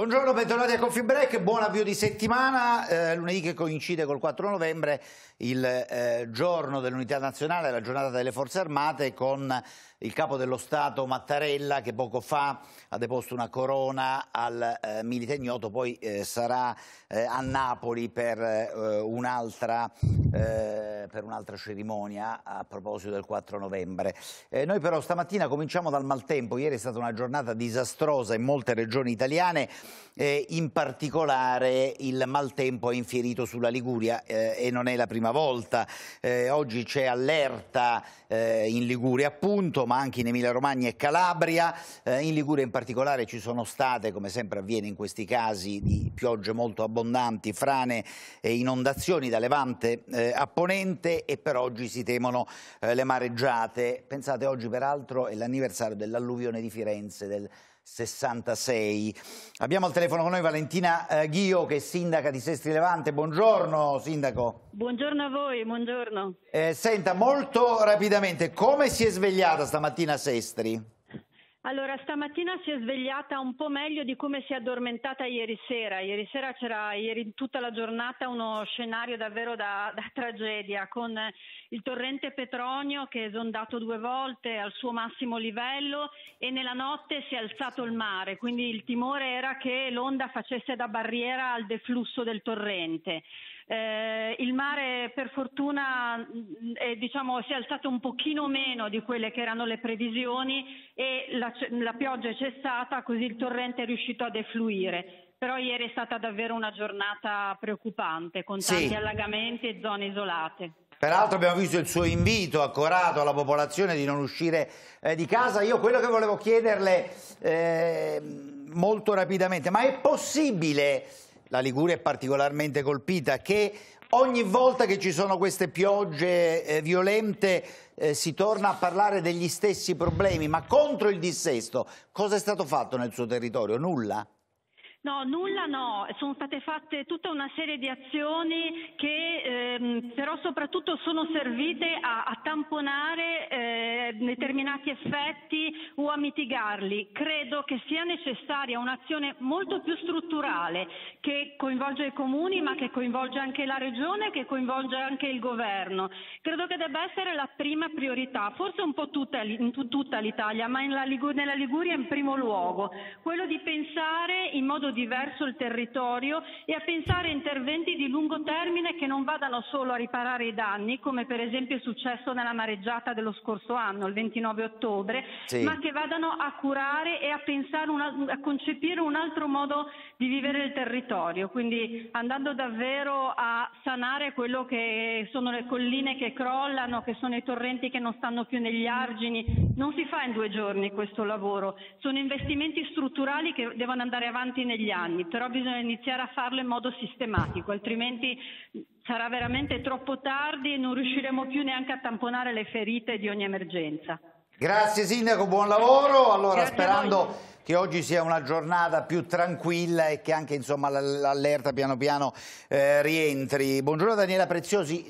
Buongiorno, bentornati a Coffee Break, buon avvio di settimana, eh, lunedì che coincide col 4 novembre, il eh, giorno dell'unità nazionale, la giornata delle forze armate con il capo dello Stato Mattarella che poco fa ha deposto una corona al eh, milite ignoto, poi eh, sarà eh, a Napoli per eh, un'altra eh, un cerimonia a proposito del 4 novembre. Eh, noi però stamattina cominciamo dal maltempo, ieri è stata una giornata disastrosa in molte regioni italiane, in particolare il maltempo è infierito sulla Liguria e non è la prima volta, oggi c'è allerta in Liguria appunto, ma anche in Emilia Romagna e Calabria. Eh, in Liguria in particolare ci sono state, come sempre avviene in questi casi, di piogge molto abbondanti, frane e inondazioni da Levante eh, a Ponente e per oggi si temono eh, le mareggiate. Pensate, oggi peraltro è l'anniversario dell'alluvione di Firenze del 66. Abbiamo al telefono con noi Valentina eh, Ghio che è sindaca di Sestri Levante. Buongiorno sindaco. Buongiorno a voi, buongiorno. Eh, senta, molto rapidamente, come si è svegliata stamattina Sestri? Allora, stamattina si è svegliata un po' meglio di come si è addormentata ieri sera. Ieri sera c'era, ieri tutta la giornata, uno scenario davvero da, da tragedia, con il torrente Petronio che è esondato due volte al suo massimo livello e nella notte si è alzato il mare, quindi il timore era che l'onda facesse da barriera al deflusso del torrente. Eh, il mare per fortuna eh, diciamo, si è alzato un pochino meno di quelle che erano le previsioni e la, la pioggia è cessata così il torrente è riuscito a defluire però ieri è stata davvero una giornata preoccupante con tanti sì. allagamenti e zone isolate. Peraltro abbiamo visto il suo invito accorato alla popolazione di non uscire eh, di casa. Io quello che volevo chiederle eh, molto rapidamente, ma è possibile la Liguria è particolarmente colpita, che ogni volta che ci sono queste piogge eh, violente eh, si torna a parlare degli stessi problemi, ma contro il dissesto. Cosa è stato fatto nel suo territorio? Nulla? No, nulla no, sono state fatte tutta una serie di azioni che ehm, però soprattutto sono servite a, a tamponare eh, determinati effetti o a mitigarli. Credo che sia necessaria un'azione molto più strutturale che coinvolge i comuni ma che coinvolge anche la regione, che coinvolge anche il governo. Credo che debba essere la prima priorità, forse un po' tutta, in tutta l'Italia, ma nella Liguria in primo luogo, quello di pensare in modo modo diverso il territorio e a pensare a interventi di lungo termine che non vadano solo a riparare i danni, come per esempio è successo nella mareggiata dello scorso anno, il 29 ottobre, sì. ma che vadano a curare e a, una, a concepire un altro modo di vivere il territorio, quindi andando davvero a sanare quello che sono le colline che crollano, che sono i torrenti che non stanno più negli argini. Non si fa in due giorni questo lavoro, sono investimenti strutturali che devono andare avanti negli degli anni, però bisogna iniziare a farlo in modo sistematico, altrimenti sarà veramente troppo tardi e non riusciremo più neanche a tamponare le ferite di ogni emergenza. Grazie Sindaco, buon lavoro. Allora, Grazie sperando che oggi sia una giornata più tranquilla e che anche insomma, l'allerta piano piano eh, rientri. Buongiorno Daniela Preziosi,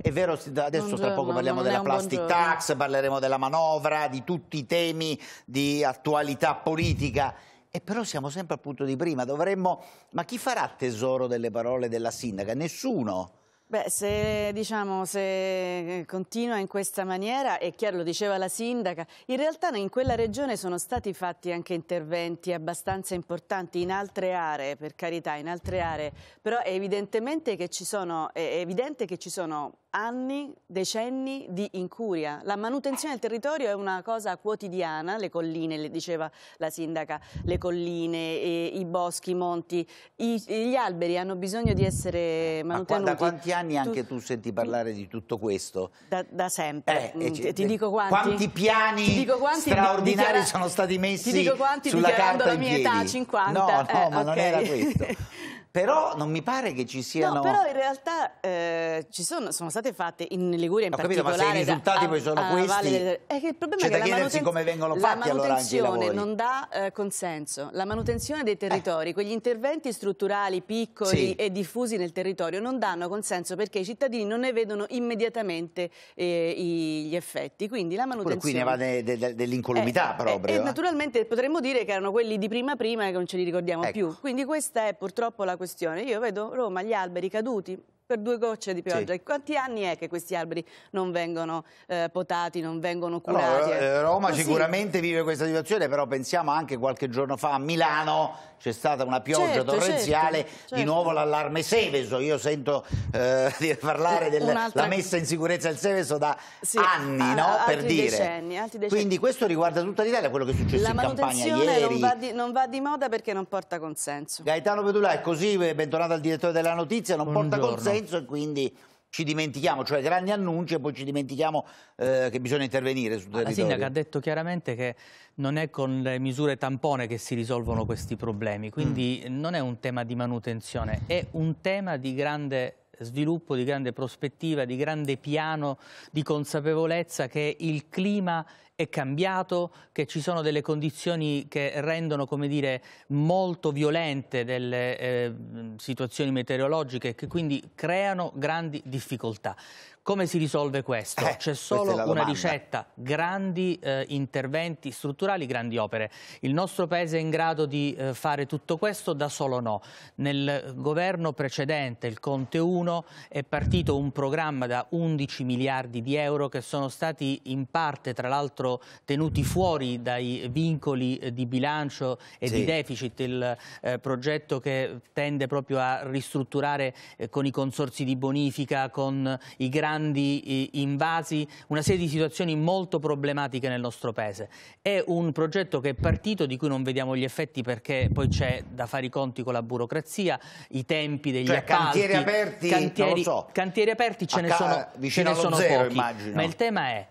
è vero, adesso buongiorno, tra poco parliamo della plastic buongiorno. tax, parleremo della manovra, di tutti i temi di attualità politica. E però siamo sempre al punto di prima, dovremmo... Ma chi farà tesoro delle parole della sindaca? Nessuno. Beh, se, diciamo, se continua in questa maniera, è chiaro, lo diceva la sindaca, in realtà in quella regione sono stati fatti anche interventi abbastanza importanti in altre aree, per carità, in altre aree, però è, evidentemente che ci sono, è evidente che ci sono anni, decenni di incuria. La manutenzione del territorio è una cosa quotidiana, le colline, le diceva la sindaca, le colline, e, i boschi, i monti, i, gli alberi hanno bisogno di essere manutenuti. Ma da quanti anni anche tu senti parlare di tutto questo? Da, da sempre. Eh, mm, ti, ti dico quanti. Quanti piani quanti straordinari sono stati messi sulla carta ti dico quanti sulla la mia età, 50. No, no, eh, ma okay. non era questo. Però non mi pare che ci siano... No, però in realtà eh, ci sono, sono, state fatte in Liguria in Ho capito, particolare... ma se i risultati da, poi sono a, questi... Valle, eh, è che il problema cioè è che da la chiedersi come vengono fatti allora anche La manutenzione non dà eh, consenso. La manutenzione dei eh. territori, eh. quegli interventi strutturali piccoli sì. e diffusi nel territorio non danno consenso perché i cittadini non ne vedono immediatamente eh, i, gli effetti. Quindi la manutenzione... Pure qui ne va de, de, de, dell'incolumità proprio. E naturalmente potremmo dire che erano quelli di prima prima e che non ce li ricordiamo ecco. più. Quindi questa è purtroppo la questione questione. Io vedo Roma, gli alberi caduti, per due gocce di pioggia. Sì. Quanti anni è che questi alberi non vengono eh, potati, non vengono curati? Allora, eh, Roma Così. sicuramente vive questa situazione, però pensiamo anche qualche giorno fa a Milano c'è stata una pioggia certo, certo torrenziale, certo, certo. di nuovo l'allarme Seveso. Io sento eh, parlare della messa in sicurezza del Seveso da sì, anni, no? per dire. Decenni, decenni. Quindi questo riguarda tutta l'Italia, quello che è successo La in campagna ieri. Non va, di, non va di moda perché non porta consenso. Gaetano Pedulà è così, bentornato al direttore della notizia, non Buongiorno. porta consenso prezzo e quindi ci dimentichiamo, cioè grandi annunci e poi ci dimentichiamo eh, che bisogna intervenire sul territorio. La sindaca ha detto chiaramente che non è con le misure tampone che si risolvono questi problemi, quindi mm. non è un tema di manutenzione, è un tema di grande sviluppo, di grande prospettiva, di grande piano, di consapevolezza che il clima è cambiato, che ci sono delle condizioni che rendono come dire, molto violente delle eh, situazioni meteorologiche e che quindi creano grandi difficoltà. Come si risolve questo? Eh, C'è solo una ricetta, grandi eh, interventi strutturali, grandi opere. Il nostro Paese è in grado di eh, fare tutto questo? Da solo no. Nel governo precedente, il Conte 1, è partito un programma da 11 miliardi di euro che sono stati in parte, tra l'altro, tenuti fuori dai vincoli eh, di bilancio e sì. di deficit. Il eh, progetto che tende proprio a ristrutturare eh, con i consorsi di bonifica, con i grandi grandi invasi, una serie di situazioni molto problematiche nel nostro paese. È un progetto che è partito, di cui non vediamo gli effetti perché poi c'è da fare i conti con la burocrazia, i tempi degli cioè, appalti. Cantieri aperti, cantieri, so. cantieri aperti ce A ne sono, ce ne sono zero, pochi, immagino. ma il tema è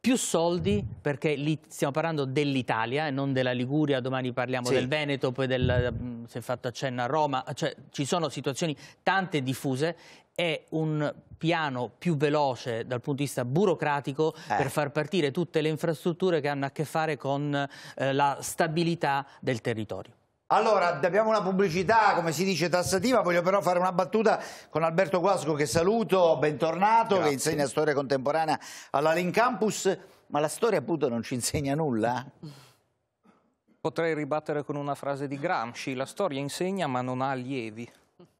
più soldi perché lì stiamo parlando dell'Italia e non della Liguria, domani parliamo sì. del Veneto, poi del, mm, si è fatto accenno a Roma, cioè, ci sono situazioni tante diffuse è un piano più veloce dal punto di vista burocratico eh. per far partire tutte le infrastrutture che hanno a che fare con eh, la stabilità del territorio. Allora, abbiamo una pubblicità, come si dice, tassativa, voglio però fare una battuta con Alberto Guasco che saluto, bentornato, Grazie. che insegna storia contemporanea all'Alin Campus, ma la storia appunto non ci insegna nulla? Potrei ribattere con una frase di Gramsci, la storia insegna ma non ha allievi.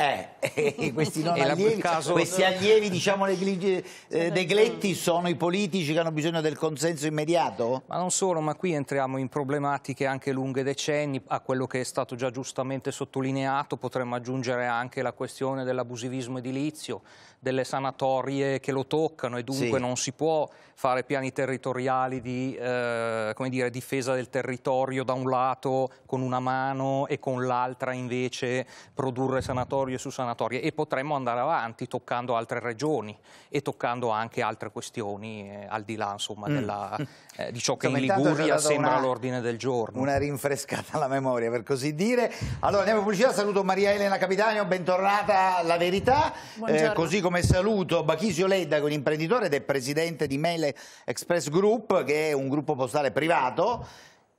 Eh, questi, allievi, caso... questi allievi, diciamo negli, eh, negletti, sono i politici che hanno bisogno del consenso immediato? Ma non solo, ma qui entriamo in problematiche anche lunghe decenni, a quello che è stato già giustamente sottolineato potremmo aggiungere anche la questione dell'abusivismo edilizio, delle sanatorie che lo toccano e dunque sì. non si può fare piani territoriali di eh, dire, difesa del territorio da un lato con una mano e con l'altra invece produrre sanatorie sanatorie su sanatorie e potremmo andare avanti toccando altre regioni e toccando anche altre questioni eh, al di là insomma, mm. della, eh, di ciò che in Liguria sembra l'ordine del giorno. Una rinfrescata alla memoria per così dire. Allora andiamo in pubblicità, saluto Maria Elena Capitano, bentornata alla Verità, eh, così come saluto Bachisio Ledda, che è un imprenditore ed è presidente di Mele Express Group che è un gruppo postale privato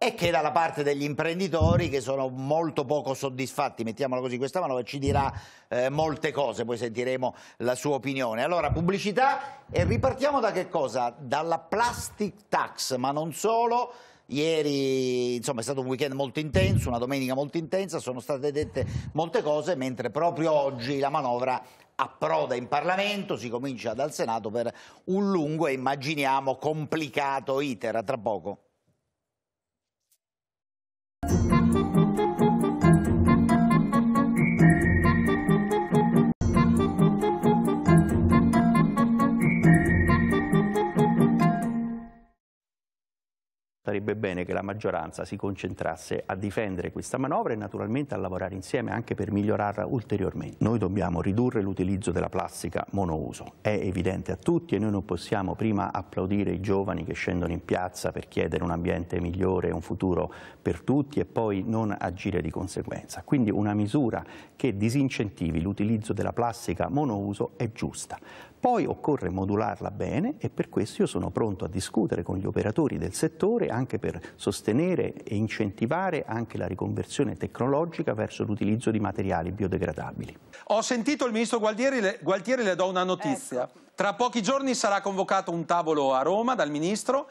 e che dalla parte degli imprenditori che sono molto poco soddisfatti, mettiamola così, questa manovra ci dirà eh, molte cose, poi sentiremo la sua opinione. Allora, pubblicità e ripartiamo da che cosa? Dalla plastic tax, ma non solo. Ieri insomma, è stato un weekend molto intenso, una domenica molto intensa, sono state dette molte cose, mentre proprio oggi la manovra approda in Parlamento, si comincia dal Senato per un lungo e immaginiamo complicato iter, tra poco. Sarebbe bene che la maggioranza si concentrasse a difendere questa manovra e naturalmente a lavorare insieme anche per migliorarla ulteriormente. Noi dobbiamo ridurre l'utilizzo della plastica monouso, è evidente a tutti e noi non possiamo prima applaudire i giovani che scendono in piazza per chiedere un ambiente migliore, un futuro per tutti e poi non agire di conseguenza. Quindi una misura che disincentivi l'utilizzo della plastica monouso è giusta poi occorre modularla bene e per questo io sono pronto a discutere con gli operatori del settore anche per sostenere e incentivare anche la riconversione tecnologica verso l'utilizzo di materiali biodegradabili. Ho sentito il ministro Gualtieri, Gualtieri le do una notizia. Ecco. Tra pochi giorni sarà convocato un tavolo a Roma dal ministro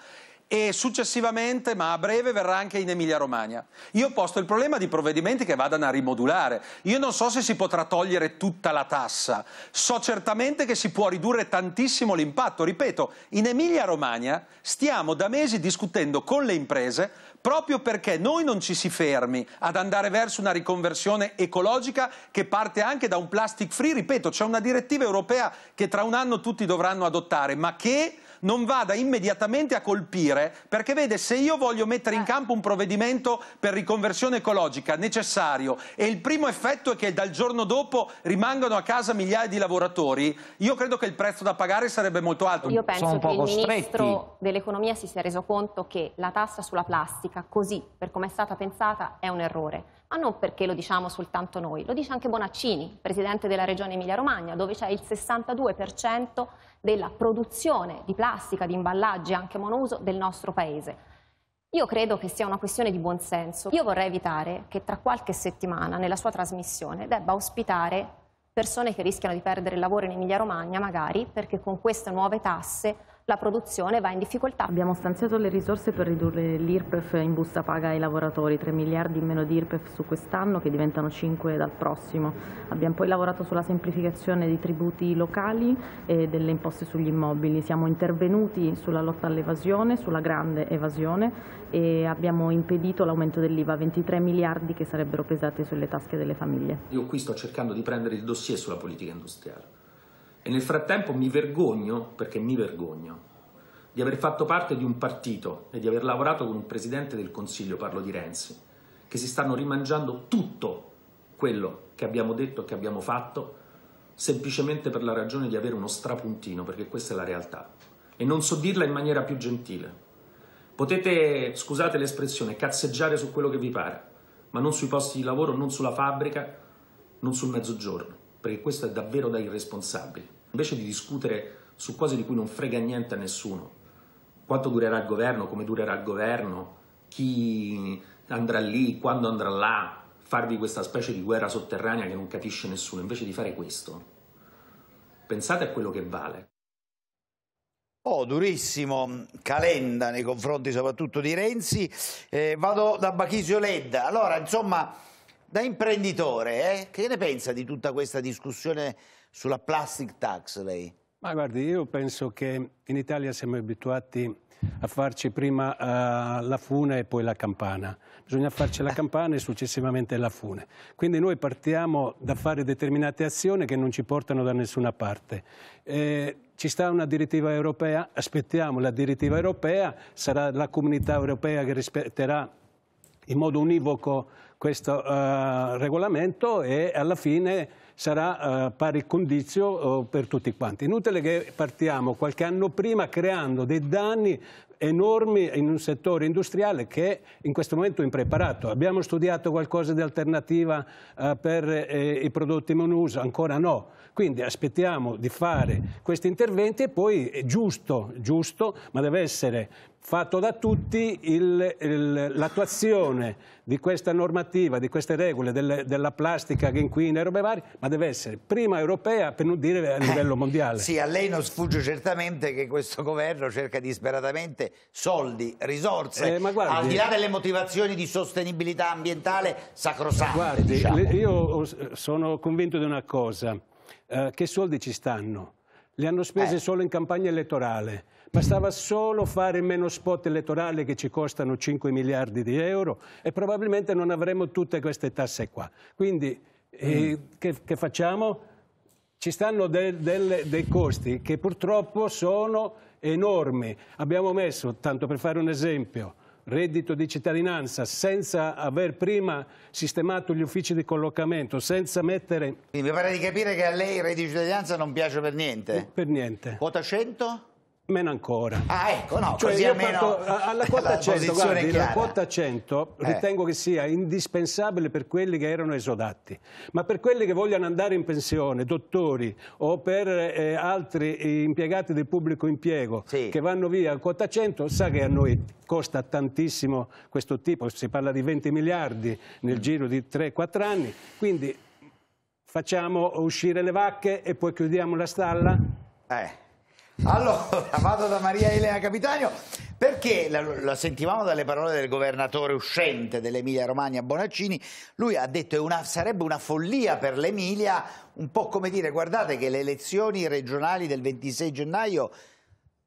e successivamente, ma a breve, verrà anche in Emilia-Romagna. Io posto il problema di provvedimenti che vadano a rimodulare. Io non so se si potrà togliere tutta la tassa, so certamente che si può ridurre tantissimo l'impatto. Ripeto, in Emilia-Romagna stiamo da mesi discutendo con le imprese proprio perché noi non ci si fermi ad andare verso una riconversione ecologica che parte anche da un plastic free, ripeto, c'è una direttiva europea che tra un anno tutti dovranno adottare, ma che non vada immediatamente a colpire, perché vede, se io voglio mettere in eh. campo un provvedimento per riconversione ecologica necessario e il primo effetto è che dal giorno dopo rimangano a casa migliaia di lavoratori, io credo che il prezzo da pagare sarebbe molto alto. Io penso Sono che il ministro dell'economia si sia reso conto che la tassa sulla plastica, così per come è stata pensata, è un errore ma non perché lo diciamo soltanto noi, lo dice anche Bonaccini, presidente della regione Emilia-Romagna, dove c'è il 62% della produzione di plastica, di imballaggi anche monouso del nostro paese. Io credo che sia una questione di buonsenso. Io vorrei evitare che tra qualche settimana nella sua trasmissione debba ospitare persone che rischiano di perdere il lavoro in Emilia Romagna magari perché con queste nuove tasse la produzione va in difficoltà. Abbiamo stanziato le risorse per ridurre l'IRPEF in busta paga ai lavoratori, 3 miliardi in meno di IRPEF su quest'anno che diventano 5 dal prossimo. Abbiamo poi lavorato sulla semplificazione dei tributi locali e delle imposte sugli immobili. Siamo intervenuti sulla lotta all'evasione, sulla grande evasione e abbiamo impedito l'aumento dell'IVA, 23 miliardi che sarebbero pesati sulle tasche delle famiglie. Io qui sto cercando di prendere il dossier sulla politica industriale. E nel frattempo mi vergogno, perché mi vergogno, di aver fatto parte di un partito e di aver lavorato con un presidente del Consiglio, parlo di Renzi, che si stanno rimangiando tutto quello che abbiamo detto, e che abbiamo fatto, semplicemente per la ragione di avere uno strapuntino, perché questa è la realtà. E non so dirla in maniera più gentile. Potete, scusate l'espressione, cazzeggiare su quello che vi pare, ma non sui posti di lavoro, non sulla fabbrica, non sul mezzogiorno perché questo è davvero da irresponsabili. Invece di discutere su cose di cui non frega niente a nessuno, quanto durerà il governo, come durerà il governo, chi andrà lì, quando andrà là, farvi questa specie di guerra sotterranea che non capisce nessuno, invece di fare questo, pensate a quello che vale. Oh, durissimo Calenda nei confronti soprattutto di Renzi. Eh, vado da Bachisio Ledda. Allora, insomma da imprenditore, eh? che ne pensa di tutta questa discussione sulla plastic tax lei? Ma guardi, io penso che in Italia siamo abituati a farci prima uh, la fune e poi la campana. Bisogna farci la campana e successivamente la fune. Quindi noi partiamo da fare determinate azioni che non ci portano da nessuna parte. Eh, ci sta una direttiva europea, aspettiamo la direttiva europea, sarà la comunità europea che rispetterà in modo univoco questo eh, regolamento e alla fine sarà eh, pari condizio eh, per tutti quanti. Inutile che partiamo qualche anno prima creando dei danni enormi in un settore industriale che in questo momento è impreparato. Abbiamo studiato qualcosa di alternativa eh, per eh, i prodotti monouso? Ancora no. Quindi aspettiamo di fare questi interventi e poi è giusto, giusto ma deve essere fatto da tutti l'attuazione di questa normativa, di queste regole, delle, della plastica che inquina e robe varie, ma deve essere prima europea per non dire a livello eh, mondiale. sì, a lei non sfugge certamente che questo governo cerca disperatamente chiede soldi, risorse, eh, guardi, al di là delle motivazioni di sostenibilità ambientale sacrosante. Guardi, diciamo. io sono convinto di una cosa, eh, che soldi ci stanno? Li hanno spese eh. solo in campagna elettorale. Bastava solo fare meno spot elettorali che ci costano 5 miliardi di euro e probabilmente non avremmo tutte queste tasse qua. Quindi eh, mm. che, che facciamo? Ci stanno del, del, dei costi che purtroppo sono enorme. Abbiamo messo, tanto per fare un esempio, reddito di cittadinanza senza aver prima sistemato gli uffici di collocamento, senza mettere... Mi pare di capire che a lei il reddito di cittadinanza non piace per niente. Per niente. Quota 100? Meno ancora. Ah, ecco, no, cioè così almeno alla quota 100, guardi, la quota 100 eh. ritengo che sia indispensabile per quelli che erano esodati, ma per quelli che vogliono andare in pensione, dottori o per eh, altri impiegati del pubblico impiego sì. che vanno via a quota 100, sa che a noi costa tantissimo questo tipo, si parla di 20 miliardi nel mm. giro di 3-4 anni, quindi facciamo uscire le vacche e poi chiudiamo la stalla? Eh. Allora, vado da Maria Elena Capitano. perché lo sentivamo dalle parole del governatore uscente dell'Emilia Romagna Bonaccini, lui ha detto che sarebbe una follia per l'Emilia, un po' come dire guardate che le elezioni regionali del 26 gennaio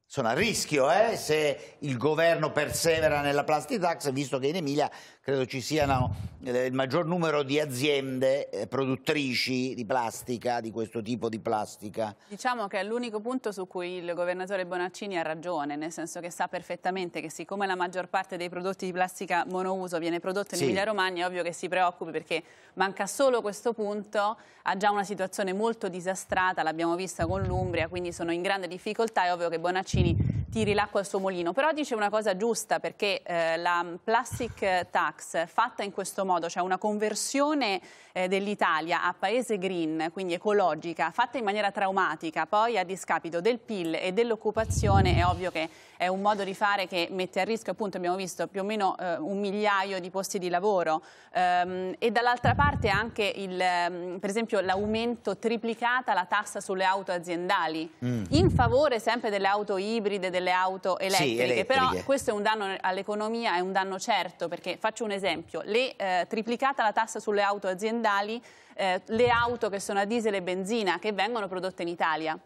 sono a rischio eh, se il governo persevera nella plastic tax, visto che in Emilia credo ci siano eh, il maggior numero di aziende eh, produttrici di plastica, di questo tipo di plastica. Diciamo che è l'unico punto su cui il governatore Bonaccini ha ragione, nel senso che sa perfettamente che siccome la maggior parte dei prodotti di plastica monouso viene prodotto in sì. Emilia Romagna, è ovvio che si preoccupi perché manca solo questo punto, ha già una situazione molto disastrata, l'abbiamo vista con l'Umbria, quindi sono in grande difficoltà, è ovvio che Bonaccini tiri l'acqua al suo mulino, però dice una cosa giusta perché eh, la plastic tax fatta in questo modo, cioè una conversione eh, dell'Italia a paese green, quindi ecologica, fatta in maniera traumatica, poi a discapito del PIL e dell'occupazione, è ovvio che è un modo di fare che mette a rischio, appunto abbiamo visto più o meno eh, un migliaio di posti di lavoro ehm, e dall'altra parte anche il, ehm, per esempio l'aumento triplicata la tassa sulle auto aziendali mm. in favore sempre delle auto ibride, delle delle auto elettriche, sì, elettriche. però questo è un danno all'economia, è un danno certo, perché faccio un esempio, le, eh, triplicata la tassa sulle auto aziendali, eh, le auto che sono a diesel e benzina che vengono prodotte in Italia.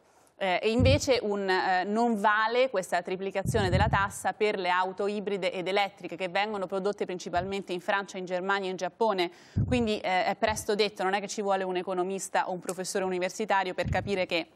Eh, e invece un, eh, non vale questa triplicazione della tassa per le auto ibride ed elettriche che vengono prodotte principalmente in Francia, in Germania e in Giappone. Quindi eh, è presto detto, non è che ci vuole un economista o un professore universitario per capire che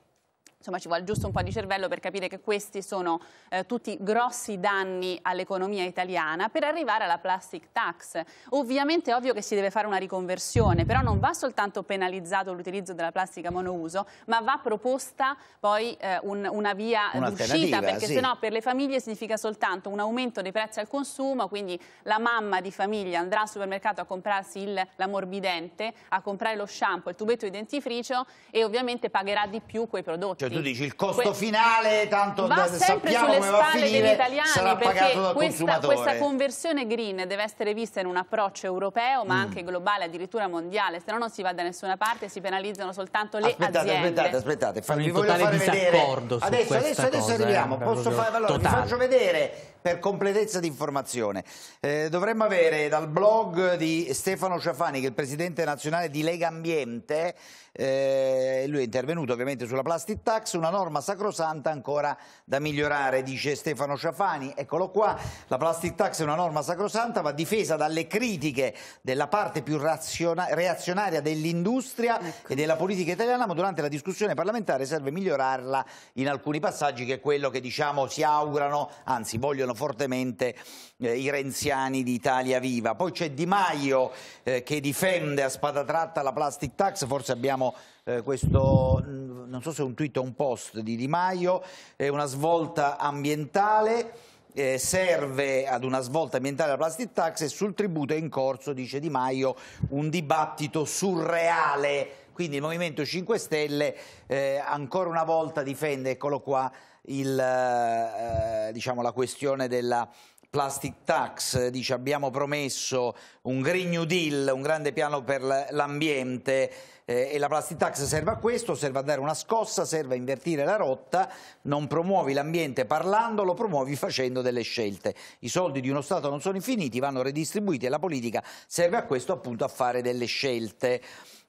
insomma ci vuole giusto un po' di cervello per capire che questi sono eh, tutti grossi danni all'economia italiana per arrivare alla plastic tax. Ovviamente è ovvio che si deve fare una riconversione, però non va soltanto penalizzato l'utilizzo della plastica monouso, ma va proposta poi eh, un, una via d'uscita, perché sì. sennò per le famiglie significa soltanto un aumento dei prezzi al consumo, quindi la mamma di famiglia andrà al supermercato a comprarsi il, la morbidente, a comprare lo shampoo, il tubetto di dentifricio e ovviamente pagherà di più quei prodotti. Cioè, tu dici il costo que finale, tanto va da, sappiamo sulle come va a finire, italiani, sarà pagato dal questa, questa conversione green deve essere vista in un approccio europeo, ma mm. anche globale, addirittura mondiale, se no non si va da nessuna parte, si penalizzano soltanto le aspettate, aziende. Aspettate, aspettate, aspettate, vi voglio fare vedere. Adesso, adesso, adesso eh, arriviamo, eh, posso fare, allora, vi faccio vedere per completezza di informazione, eh, dovremmo avere dal blog di Stefano Sciafani, che è il presidente nazionale di Lega Ambiente, eh, lui è intervenuto ovviamente sulla plastic tax, una norma sacrosanta ancora da migliorare, dice Stefano Sciafani. Eccolo qua, la plastic tax è una norma sacrosanta, va difesa dalle critiche della parte più reazionaria dell'industria ecco. e della politica italiana, ma durante la discussione parlamentare serve migliorarla in alcuni passaggi che è quello che diciamo si augurano, anzi vogliono colpito fortemente eh, i renziani di Italia Viva. Poi c'è Di Maio eh, che difende a spada tratta la plastic tax, forse abbiamo eh, questo, mm, non so se è un tweet o un post di Di Maio, è una svolta ambientale. Eh, serve ad una svolta ambientale la plastic tax e sul tributo è in corso, dice Di Maio, un dibattito surreale. Quindi il Movimento 5 Stelle eh, ancora una volta difende, eccolo qua, il, eh, diciamo, la questione della plastic tax, dice abbiamo promesso un Green New Deal, un grande piano per l'ambiente eh, e la plastic tax serve a questo, serve a dare una scossa, serve a invertire la rotta, non promuovi l'ambiente parlando, lo promuovi facendo delle scelte. I soldi di uno Stato non sono infiniti, vanno redistribuiti e la politica serve a questo appunto a fare delle scelte.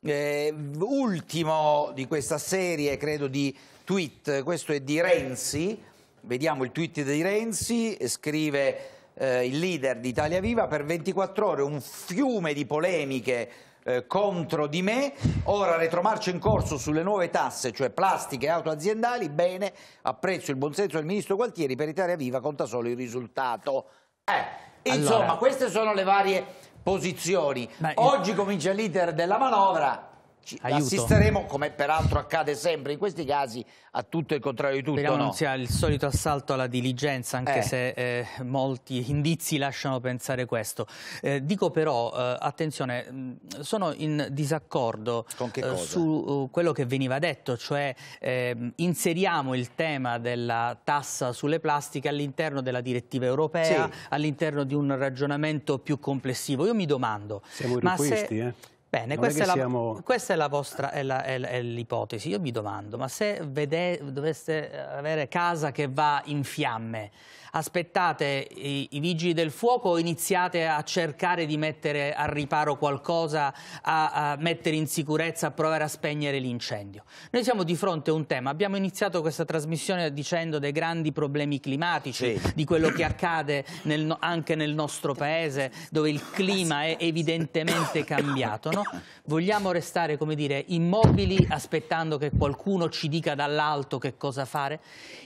Eh, ultimo di questa serie, credo di tweet, questo è di Renzi, vediamo il tweet di Renzi, scrive eh, il leader di Italia Viva, per 24 ore un fiume di polemiche eh, contro di me, ora retromarcia in corso sulle nuove tasse, cioè plastiche e auto aziendali, bene, apprezzo il buonsenso del ministro Gualtieri, per Italia Viva conta solo il risultato. Eh, insomma, allora... queste sono le varie posizioni. Oggi comincia l'iter della manovra, ci assisteremo, come peraltro accade sempre in questi casi, a tutto il contrario di tutto. Speriamo no? non sia il solito assalto alla diligenza, anche eh. se eh, molti indizi lasciano pensare questo. Eh, dico però, eh, attenzione, sono in disaccordo eh, su uh, quello che veniva detto, cioè ehm, inseriamo il tema della tassa sulle plastiche all'interno della direttiva europea, sì. all'interno di un ragionamento più complessivo. Io mi domando... Siamo ma questi, se... eh? Bene, questa è, la, questa è, la, vostra, è, l'ipotesi. Io vi domando, ma se vede, doveste avere casa che va in fiamme, aspettate i, i, vigili del fuoco o iniziate a cercare di mettere a riparo qualcosa, a, a mettere in sicurezza, a provare a spegnere l'incendio? Noi siamo di fronte a un tema. Abbiamo iniziato questa trasmissione dicendo dei grandi problemi climatici, sì. di quello che accade nel, anche nel nostro paese, dove il clima è evidentemente cambiato. No? Vogliamo restare, come dire, immobili aspettando che qualcuno ci dica dall'alto che cosa fare?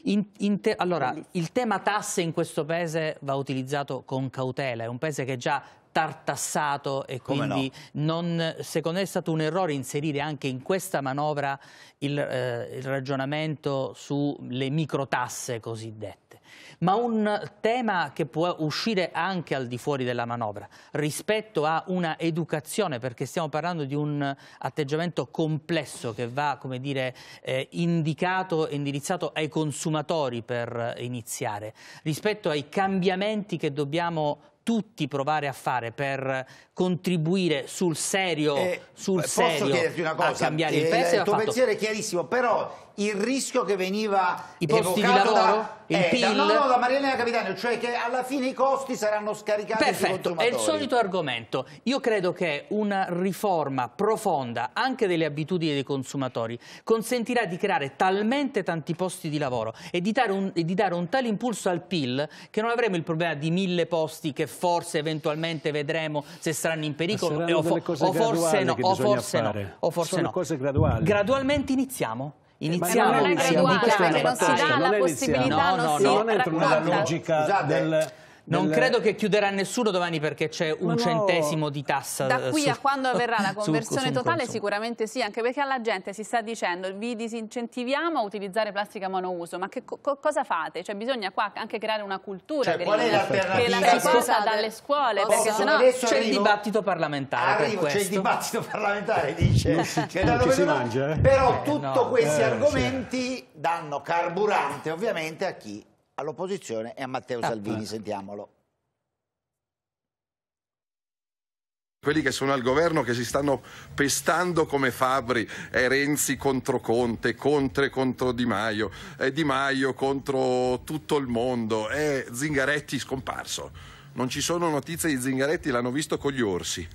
In, in te, allora, il tema tasse in questo paese va utilizzato con cautela, è un paese che già tartassato e quindi no? non, secondo me è stato un errore inserire anche in questa manovra il, eh, il ragionamento sulle microtasse cosiddette ma un tema che può uscire anche al di fuori della manovra, rispetto a una educazione, perché stiamo parlando di un atteggiamento complesso che va, come dire, eh, indicato e indirizzato ai consumatori per iniziare, rispetto ai cambiamenti che dobbiamo tutti provare a fare per contribuire sul serio, eh, sul posso serio una cosa? a cambiare eh, il paese. Il tuo fatto... pensiero è chiarissimo, però il rischio che veniva I posti di lavoro, da, il eh, PIL. Da, no, no, da Marilena Capitano, cioè che alla fine i costi saranno scaricati Perfetto, è il solito argomento. Io credo che una riforma profonda anche delle abitudini dei consumatori consentirà di creare talmente tanti posti di lavoro e di dare un, di dare un tale impulso al PIL che non avremo il problema di mille posti che forse eventualmente vedremo se saranno in pericolo o, fo o, forse no, o, forse no, o forse Sono no. cose graduali. Gradualmente iniziamo. Eh, iniziamo eh, non è graduale, cioè non si dà la possibilità, non, si no, non entro nella logica del non del... credo che chiuderà nessuno domani perché c'è un no, centesimo di tassa. Da qui su... a quando avverrà la conversione su, totale su sicuramente sì, anche perché alla gente si sta dicendo vi disincentiviamo a utilizzare plastica monouso, ma che co cosa fate? Cioè bisogna qua anche creare una cultura cioè, qual è che la si porta dalle scuole, Posso, perché sennò no, c'è il dibattito parlamentare arrivo, C'è il dibattito parlamentare, dice. cioè, non non si mangia, eh? Però eh, tutti no, questi eh, argomenti danno carburante ovviamente a chi all'opposizione e a Matteo ah, Salvini. Ah. Sentiamolo. quelli che sono al governo che si stanno pestando come fabbri, è Renzi contro Conte, Conte contro Di Maio, è Di Maio contro tutto il mondo, è Zingaretti scomparso. Non ci sono notizie di Zingaretti, l'hanno visto con gli orsi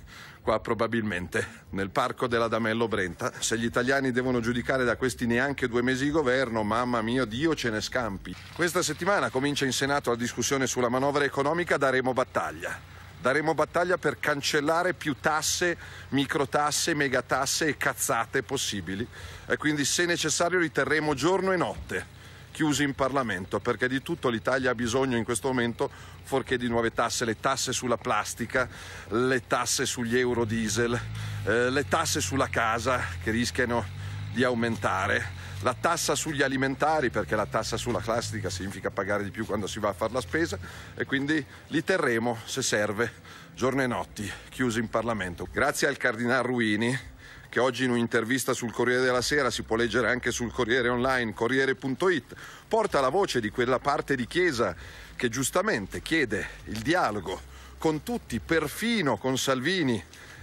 qua probabilmente, nel parco della Damello Brenta. Se gli italiani devono giudicare da questi neanche due mesi di governo, mamma mia, Dio ce ne scampi. Questa settimana comincia in Senato la discussione sulla manovra economica, daremo battaglia. Daremo battaglia per cancellare più tasse, microtasse, megatasse e cazzate possibili. E quindi, se necessario, riterremo giorno e notte chiusi in Parlamento, perché di tutto l'Italia ha bisogno in questo momento fuorché di nuove tasse, le tasse sulla plastica, le tasse sugli eurodiesel, eh, le tasse sulla casa che rischiano di aumentare, la tassa sugli alimentari perché la tassa sulla plastica significa pagare di più quando si va a fare la spesa e quindi li terremo se serve giorno e notti chiusi in Parlamento. Grazie al Cardinal Ruini che oggi in un'intervista sul Corriere della Sera si può leggere anche sul Corriere online, corriere.it, porta la voce di quella parte di Chiesa che giustamente chiede il dialogo con tutti, perfino con Salvini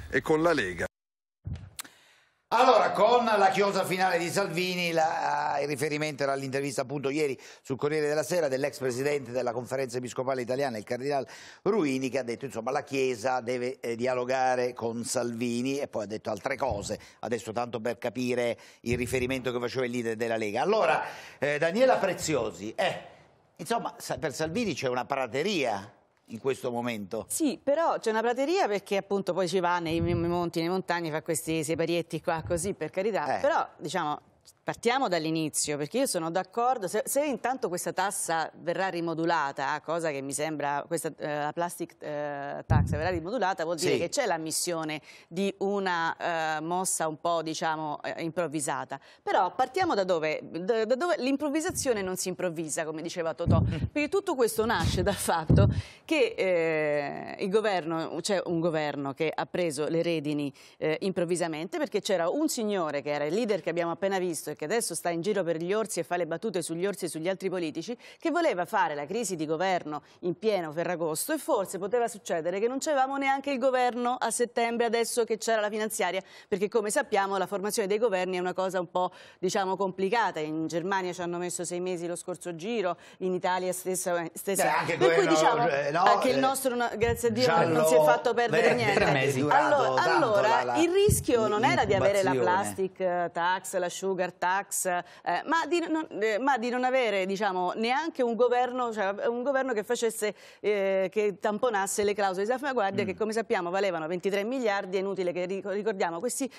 e con la Lega. Allora, con la chiosa finale di Salvini, la, eh, il riferimento era all'intervista appunto ieri sul Corriere della Sera dell'ex presidente della conferenza episcopale italiana, il cardinale Ruini, che ha detto insomma la Chiesa deve eh, dialogare con Salvini e poi ha detto altre cose, adesso tanto per capire il riferimento che faceva il leader della Lega. Allora, eh, Daniela Preziosi, eh, insomma per Salvini c'è una prateria in questo momento. Sì, però c'è una prateria perché appunto poi ci va nei monti, nei montagni, fa questi separietti qua così per carità, eh. però diciamo Partiamo dall'inizio, perché io sono d'accordo, se, se, intanto questa tassa verrà rimodulata, cosa che mi sembra, questa, eh, la plastic eh, tax verrà rimodulata, vuol dire sì. che c'è l'ammissione di una eh, mossa un po' diciamo eh, improvvisata. Però partiamo da dove, da, da dove l'improvvisazione non si improvvisa, come diceva Totò, mm. perché tutto questo nasce dal fatto che eh, il governo, c'è un governo che ha preso le redini eh, improvvisamente perché c'era un signore che era il leader che abbiamo appena visto, visto e che adesso sta in giro per gli orsi e fa le battute sugli orsi e sugli altri politici, che voleva fare la crisi di governo in pieno Ferragosto e forse poteva succedere che non c'avevamo neanche il governo a settembre adesso che c'era la finanziaria, perché come sappiamo la formazione dei governi è una cosa un po' diciamo complicata, in Germania ci hanno messo sei mesi lo scorso giro, in Italia stessa... stessa. Eh, anche per cui diciamo eh, no, anche il eh, nostro, eh, grazie a Dio, Giallo, non si è fatto perdere beh, niente. mesi. Allora, allora la, la, il rischio non era di avere la plastic eh, tax, la sugar, sugar tax, eh, ma, di non, eh, ma, di non, avere diciamo, neanche un governo, cioè, un governo che, facesse, eh, che tamponasse le clausole di salvaguardia mm. che come sappiamo valevano 23 miliardi, è inutile che ricordiamo questi,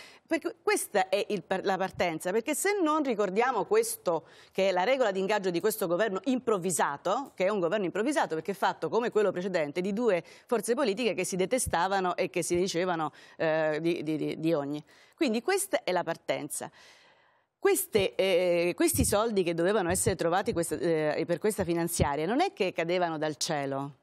questa è il, la partenza, perché se non ricordiamo questo, che è la regola di ingaggio di questo governo improvvisato, che è un governo improvvisato perché è fatto come quello precedente di due forze politiche che si detestavano e che si dicevano eh, di, di, di ogni. Quindi questa è la partenza. Queste, eh, questi soldi che dovevano essere trovati questa, eh, per questa finanziaria non è che cadevano dal cielo.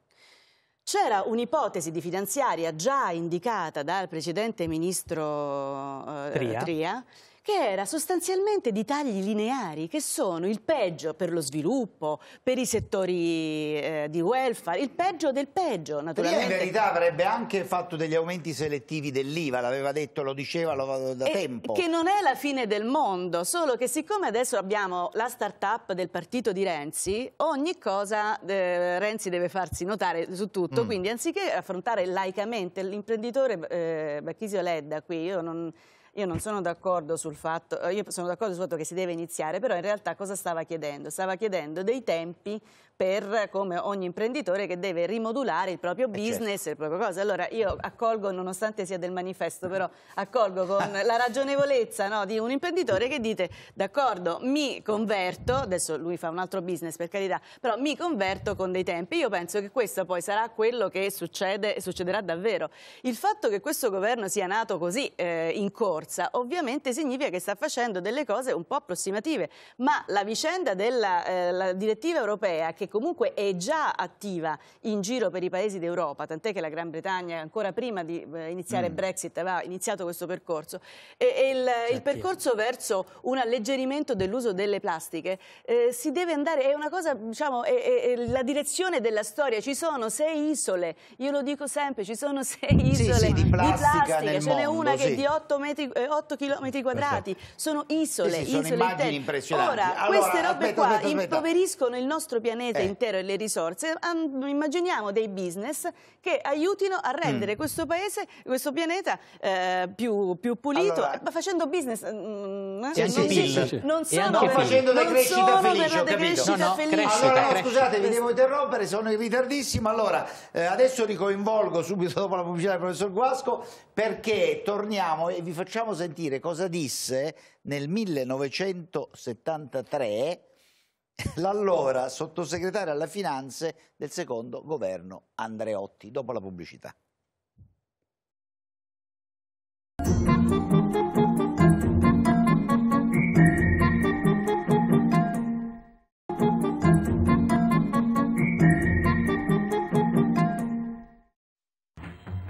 C'era un'ipotesi di finanziaria già indicata dal precedente ministro eh, Tria. Tria che era sostanzialmente di tagli lineari che sono il peggio per lo sviluppo, per i settori eh, di welfare, il peggio del peggio naturalmente. Lì in verità avrebbe anche fatto degli aumenti selettivi dell'IVA, l'aveva detto, lo diceva lo, da e tempo. Che non è la fine del mondo, solo che siccome adesso abbiamo la start-up del partito di Renzi, ogni cosa eh, Renzi deve farsi notare su tutto, mm. quindi anziché affrontare laicamente l'imprenditore eh, Bacchisio Ledda qui, io non io non sono d'accordo sul fatto, eh, io sono d'accordo sul fatto che si deve iniziare, però in realtà cosa stava chiedendo? Stava chiedendo dei tempi per come ogni imprenditore che deve rimodulare il proprio eh, business, certo. le proprie cose. Allora io accolgo, nonostante sia del manifesto, però accolgo con la ragionevolezza no, di un imprenditore che dite d'accordo, mi converto, adesso lui fa un altro business per carità, però mi converto con dei tempi. Io penso che questo poi sarà quello che succede e succederà davvero. Il fatto che questo governo sia nato così eh, in corsa ovviamente significa che sta facendo delle cose un po' approssimative, ma la vicenda della eh, direttiva europea che comunque è già attiva in giro per i paesi d'Europa, tant'è che la Gran Bretagna ancora prima di eh, iniziare mm. Brexit aveva iniziato questo percorso. E, e il, il, certo. percorso verso un alleggerimento dell'uso delle plastiche eh, si deve andare, è una cosa, diciamo, è, è, è la direzione della storia. Ci sono sei isole, io lo dico sempre, ci sono sei isole sì, sì, di plastica, di plastica. ce n'è una sì. che è di 8, metri, 8 eh, km quadrati, Perfetto. sono isole, sì, sì, isole sono immagini impressionanti. Ora, allora, queste robe aspetta, qua aspetta, aspetta. impoveriscono il nostro pianeta, eh. intero e le risorse, immaginiamo dei business che aiutino a rendere mm. questo paese, questo pianeta eh, più, più, pulito, allora, ma facendo business mm, non, sì, non sono e per, facendo non crescita felice, decrescita no, no, felice. Crescita, allora, crescita. scusate, vi devo interrompere, sono in ritardissimo. Allora, eh, adesso ricoinvolgo subito dopo la pubblicità del professor Guasco perché torniamo e vi facciamo sentire cosa disse nel 1973 l'allora sottosegretario alle finanze del secondo governo Andreotti, dopo la pubblicità.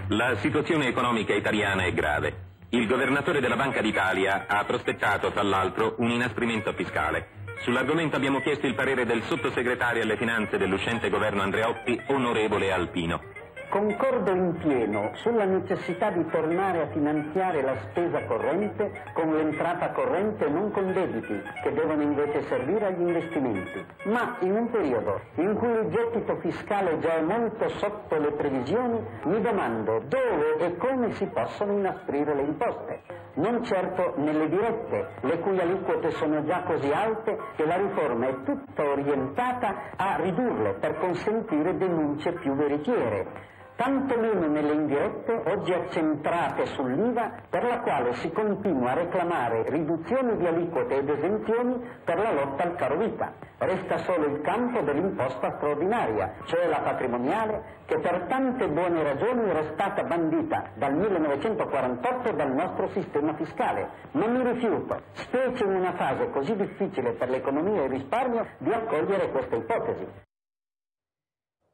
La situazione economica italiana è grave. Il governatore della Banca d'Italia ha prospettato, tra l'altro, un inasprimento fiscale Sull'argomento abbiamo chiesto il parere del sottosegretario alle finanze dell'uscente governo Andreotti, onorevole Alpino. Concordo in pieno sulla necessità di tornare a finanziare la spesa corrente con l'entrata corrente non con debiti, che devono invece servire agli investimenti. Ma in un periodo in cui il gettito fiscale già è molto sotto le previsioni, mi domando dove e come si possono inasprire le imposte. Non certo nelle dirette, le cui aliquote sono già così alte che la riforma è tutta orientata a ridurle per consentire denunce più veritiere tantomeno nelle indirette oggi accentrate sull'IVA per la quale si continua a reclamare riduzioni di aliquote ed esenzioni per la lotta al caro vita. Resta solo il campo dell'imposta straordinaria, cioè la patrimoniale, che per tante buone ragioni era stata bandita dal 1948 dal nostro sistema fiscale. Non mi rifiuto, specie in una fase così difficile per l'economia e il risparmio, di accogliere questa ipotesi.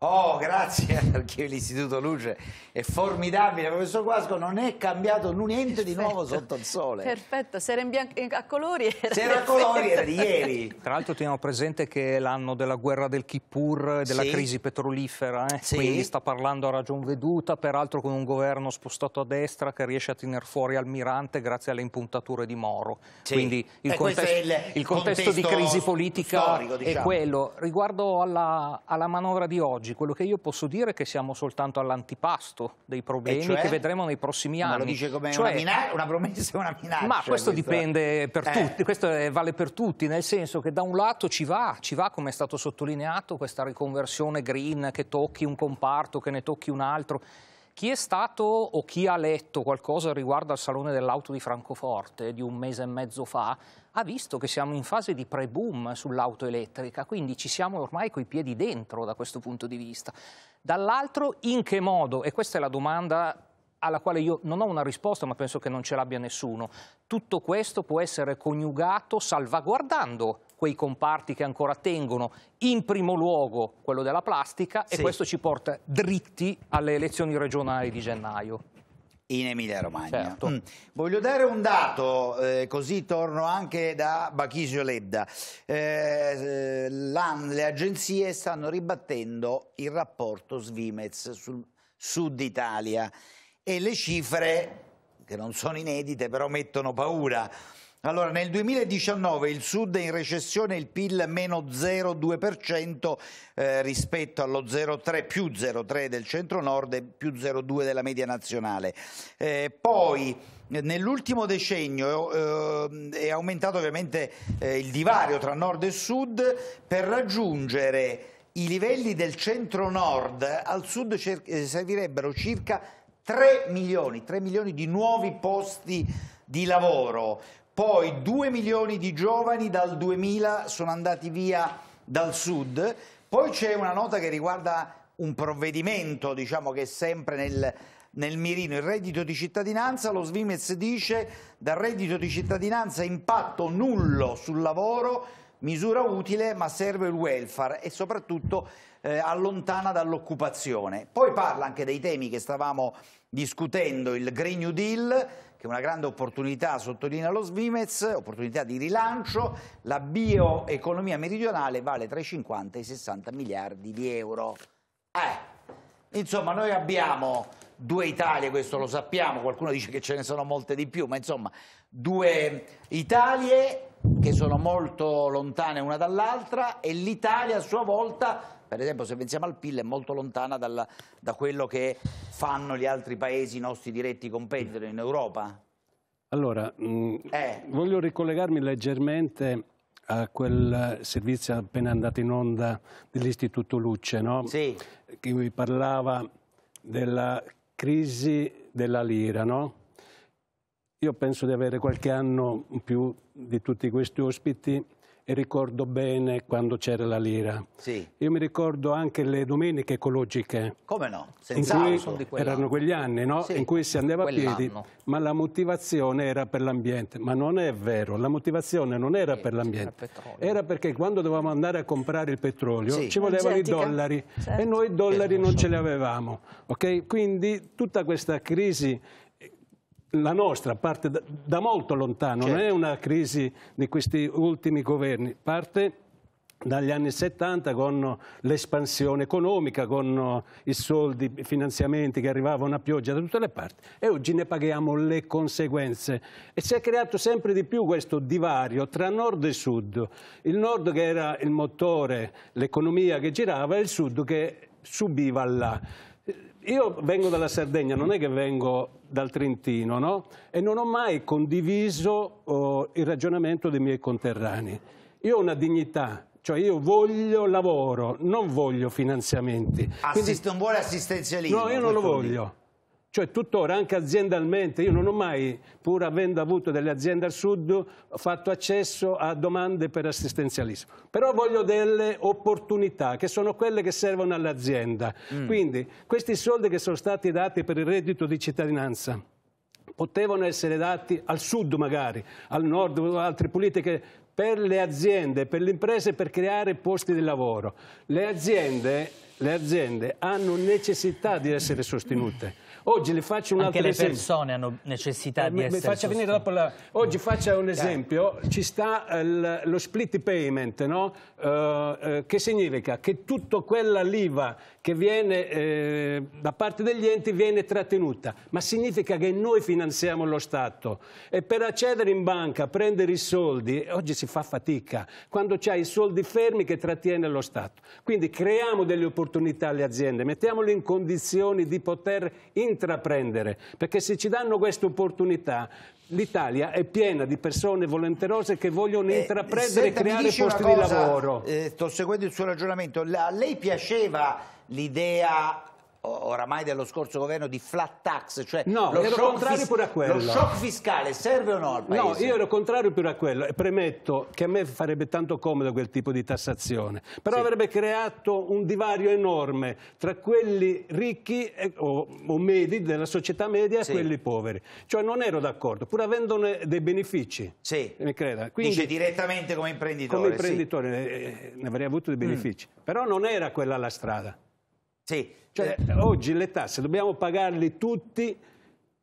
Oh, grazie perché l'Istituto Luce è formidabile, professor Quasco, non è cambiato niente di nuovo sotto il sole. Perfetto, se era in bianco, a colori era Se era a colori era di ieri. Tra l'altro teniamo presente che è l'anno della guerra del Kippur, della sì. crisi petrolifera, eh? sì. quindi sta parlando a ragion veduta, peraltro con un governo spostato a destra che riesce a tenere fuori Almirante grazie alle impuntature di Moro. Sì. Quindi il, eh, contesto, il, il contesto, contesto, di crisi politica storico, diciamo. è quello. Riguardo alla, alla manovra di oggi, oggi. Quello che io posso dire è che siamo soltanto all'antipasto dei problemi cioè? che vedremo nei prossimi anni. Ma lo dice come cioè, una, una, promessa e una minaccia. Ma questo, questo dipende per eh. tutti, questo vale per tutti, nel senso che da un lato ci va, ci va come è stato sottolineato questa riconversione green che tocchi un comparto, che ne tocchi un altro. Chi è stato o chi ha letto qualcosa riguardo al Salone dell'Auto di Francoforte di un mese e mezzo fa ha visto che siamo in fase di pre-boom sull'auto elettrica, quindi ci siamo ormai coi piedi dentro da questo punto di vista. Dall'altro, in che modo, e questa è la domanda alla quale io non ho una risposta, ma penso che non ce l'abbia nessuno, tutto questo può essere coniugato salvaguardando quei comparti che ancora tengono, in primo luogo quello della plastica sì. e questo ci porta dritti alle elezioni regionali di gennaio in Emilia Romagna. Certo. Mm. Voglio dare un dato, eh, così torno anche da Bachisio Lebda. Eh, le agenzie stanno ribattendo il rapporto Svimez sul Sud Italia e le cifre, che non sono inedite, però mettono paura. Allora, nel 2019 il Sud è in recessione, il PIL meno 0,2% eh, rispetto allo 0,3 più 0,3 del centro-nord e più 0,2 della media nazionale. Eh, poi nell'ultimo decennio eh, è aumentato ovviamente eh, il divario tra nord e sud per raggiungere i livelli del centro-nord, al sud eh, servirebbero circa 3 milioni, 3 milioni di nuovi posti di lavoro poi 2 milioni di giovani dal 2000 sono andati via dal sud, poi c'è una nota che riguarda un provvedimento diciamo, che è sempre nel, nel mirino, il reddito di cittadinanza, lo Svimez dice dal reddito di cittadinanza impatto nullo sul lavoro, misura utile ma serve il welfare e soprattutto eh, allontana dall'occupazione. Poi parla anche dei temi che stavamo discutendo, il Green New Deal, che è una grande opportunità, sottolinea lo Svimez, opportunità di rilancio, la bioeconomia meridionale vale tra i 50 e i 60 miliardi di euro. Eh, insomma, noi abbiamo due Italie, questo lo sappiamo, qualcuno dice che ce ne sono molte di più, ma insomma, due Italie che sono molto lontane una dall'altra e l'Italia a sua volta per esempio se pensiamo al PIL è molto lontana dalla, da quello che fanno gli altri paesi, i nostri diretti competitor in Europa. Allora, mm, eh. voglio ricollegarmi leggermente a quel servizio appena andato in onda dell'Istituto Luce, no? sì. che vi parlava della crisi della lira. No? Io penso di avere qualche anno in più di tutti questi ospiti e ricordo bene quando c'era la lira. Sì. Io mi ricordo anche le domeniche ecologiche. Come no? Senz'altro. Erano quegli anni no? sì. in cui si andava a piedi, ma la motivazione era per l'ambiente. Ma non è vero, la motivazione non era sì, per l'ambiente. Era, perché quando dovevamo andare a comprare il petrolio ci volevano i dollari certo. e noi i dollari non, esatto. ce li avevamo. Okay? Quindi tutta questa crisi la nostra parte da, da molto lontano, certo. non è una crisi di questi ultimi governi, parte dagli anni 70 con l'espansione economica, con i soldi, i finanziamenti che arrivavano a pioggia da tutte le parti e oggi ne paghiamo le conseguenze e si è creato sempre di più questo divario tra nord e sud, il nord che era il motore, l'economia che girava e il sud che subiva là. Io vengo dalla Sardegna, non è che vengo dal Trentino, no? E non ho mai condiviso oh, il ragionamento dei miei conterranei. Io ho una dignità, cioè io voglio lavoro, non voglio finanziamenti. Assist Quindi, non vuole assistenzialismo? No, io non lo voglio. Cioè tuttora anche aziendalmente, io non ho mai, pur avendo avuto delle aziende al sud, fatto accesso a domande per assistenzialismo. Però voglio delle opportunità, che sono quelle che servono all'azienda. Mm. Quindi questi soldi che sono stati dati per il reddito di cittadinanza, potevano essere dati al sud magari, al nord o altre politiche per le aziende, per le imprese, per creare posti di lavoro. Le aziende, le aziende hanno necessità di essere sostenute Oggi le faccio un Anche altro esempio. Anche le persone hanno necessità eh, di essere faccia finire dopo la... Oggi faccio un esempio. Ci sta eh, lo split payment, no? eh, eh che significa che tutta quella l'IVA che viene eh, da parte degli enti viene trattenuta, ma significa che noi finanziamo lo Stato e per accedere in banca, prendere i soldi, oggi si fa fatica, quando c'è i soldi fermi che trattiene lo Stato. Quindi creiamo delle opportunità alle aziende, mettiamole in condizioni di poter intervenire intraprendere, perché se ci danno questa opportunità L'Italia è piena di persone volenterose che vogliono eh, intraprendere e creare posti cosa, di lavoro. Eh, sto seguendo il suo ragionamento. a lei piaceva l'idea oramai dello scorso governo di flat tax, cioè no, lo, shock lo, shock fiscale serve o no al paese? No, io ero contrario pure a quello e premetto che a me farebbe tanto comodo quel tipo di tassazione, però sì. avrebbe creato un divario enorme tra quelli ricchi e, o, o, medi della società media sì. e quelli poveri. Cioè non ero d'accordo, pur avendone dei benefici. Sì. Mi creda. Quindi, Dice direttamente come imprenditore. Come imprenditore sì. ne, eh, ne avrei avuto dei mm. benefici, mm. però non era quella la strada. Sì. Cioè, eh. oggi le tasse dobbiamo pagarle tutti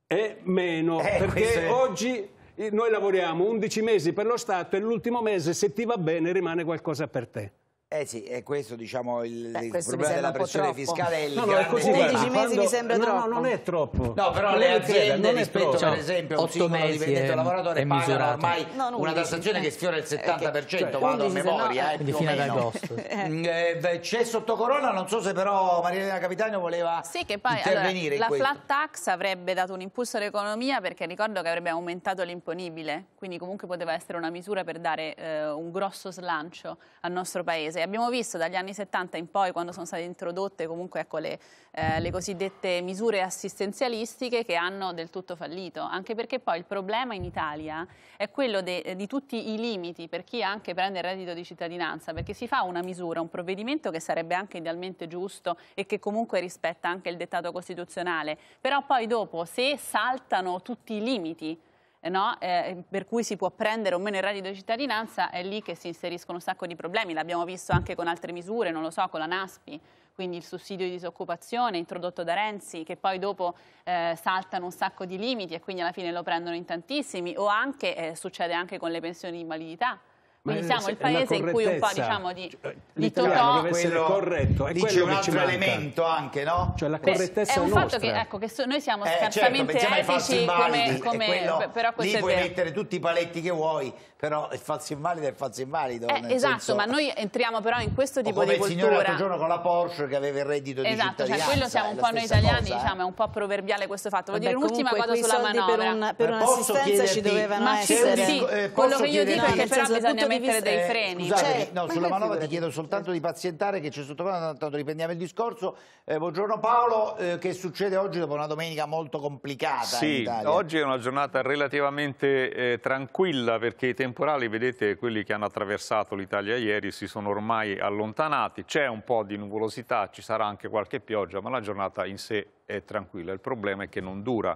e meno, eh, perché oggi noi lavoriamo 11 mesi per lo Stato e l'ultimo mese, se ti va bene, rimane qualcosa per te. Eh sì, è questo diciamo il, Beh, il problema della pressione fiscale. È il no, no, è così, 15 mesi quando... mi sembra troppo. No, non è troppo. No, però non le aziende rispetto troppo. per esempio a un singolo dipendente è, lavoratore pagano misurato. ormai no, una tassazione che eh, sfiora il 70% eh, che, cioè, vado a memoria. Eh, fino ad agosto. C'è sotto corona, non so se però Maria Capitano voleva sì, che poi, intervenire allora, in La flat tax avrebbe dato un impulso all'economia perché ricordo che avrebbe aumentato l'imponibile, quindi comunque poteva essere una misura per dare eh, un grosso slancio al nostro paese imprese. Abbiamo visto dagli anni 70 in poi, quando sono state introdotte comunque ecco, le, eh, le, cosiddette misure assistenzialistiche, che hanno del tutto fallito, anche perché poi il problema in Italia è quello de, eh, di tutti i limiti per chi anche prende il reddito di cittadinanza, perché si fa una misura, un provvedimento che sarebbe anche idealmente giusto e che comunque rispetta anche il dettato costituzionale, però poi dopo se saltano tutti i limiti eh, no? Eh, eh, per cui si può prendere o meno il reddito di cittadinanza, è lì che si inseriscono un sacco di problemi. L'abbiamo visto anche con altre misure, non lo so, con la NASPI quindi il sussidio di disoccupazione introdotto da Renzi, che poi dopo eh, saltano un sacco di limiti e quindi alla fine lo prendono in tantissimi, o anche eh, succede anche con le pensioni di invalidità. Quindi siamo il paese in cui un po' diciamo di, cioè, di Totò deve essere corretto, è dice un altro elemento anche, no? Cioè la correttezza è un fatto che, ecco, che noi siamo eh, certo, scarsamente certo, etici come, come quello, però questo lì puoi mettere tutti i paletti che vuoi, però il falso invalido è il falso invalido. Eh, esatto, senso... ma noi entriamo però in questo tipo di cultura. come il signore l'altro giorno con la Porsche che aveva il reddito esatto, di cittadinanza. Esatto, cioè quello siamo un po' noi italiani, cosa, eh. diciamo, è un po' proverbiale questo fatto. Voglio dire l'ultima cosa sulla manovra. Per, un, per eh, un'assistenza ci dovevano essere. Sì, eh, quello che io dico è che però bisogna mettere dei eh, freni. Cioè, no, sulla manovra ti chiedo soltanto di pazientare che ci sottopongono, tanto riprendiamo il discorso. Buongiorno Paolo, che succede oggi dopo una domenica molto complicata Sì, oggi è una giornata relativamente tranquilla perché i tempi temporali, vedete, quelli che hanno attraversato l'Italia ieri si sono ormai allontanati, c'è un po' di nuvolosità, ci sarà anche qualche pioggia, ma la giornata in sé è tranquilla. Il problema è che non dura,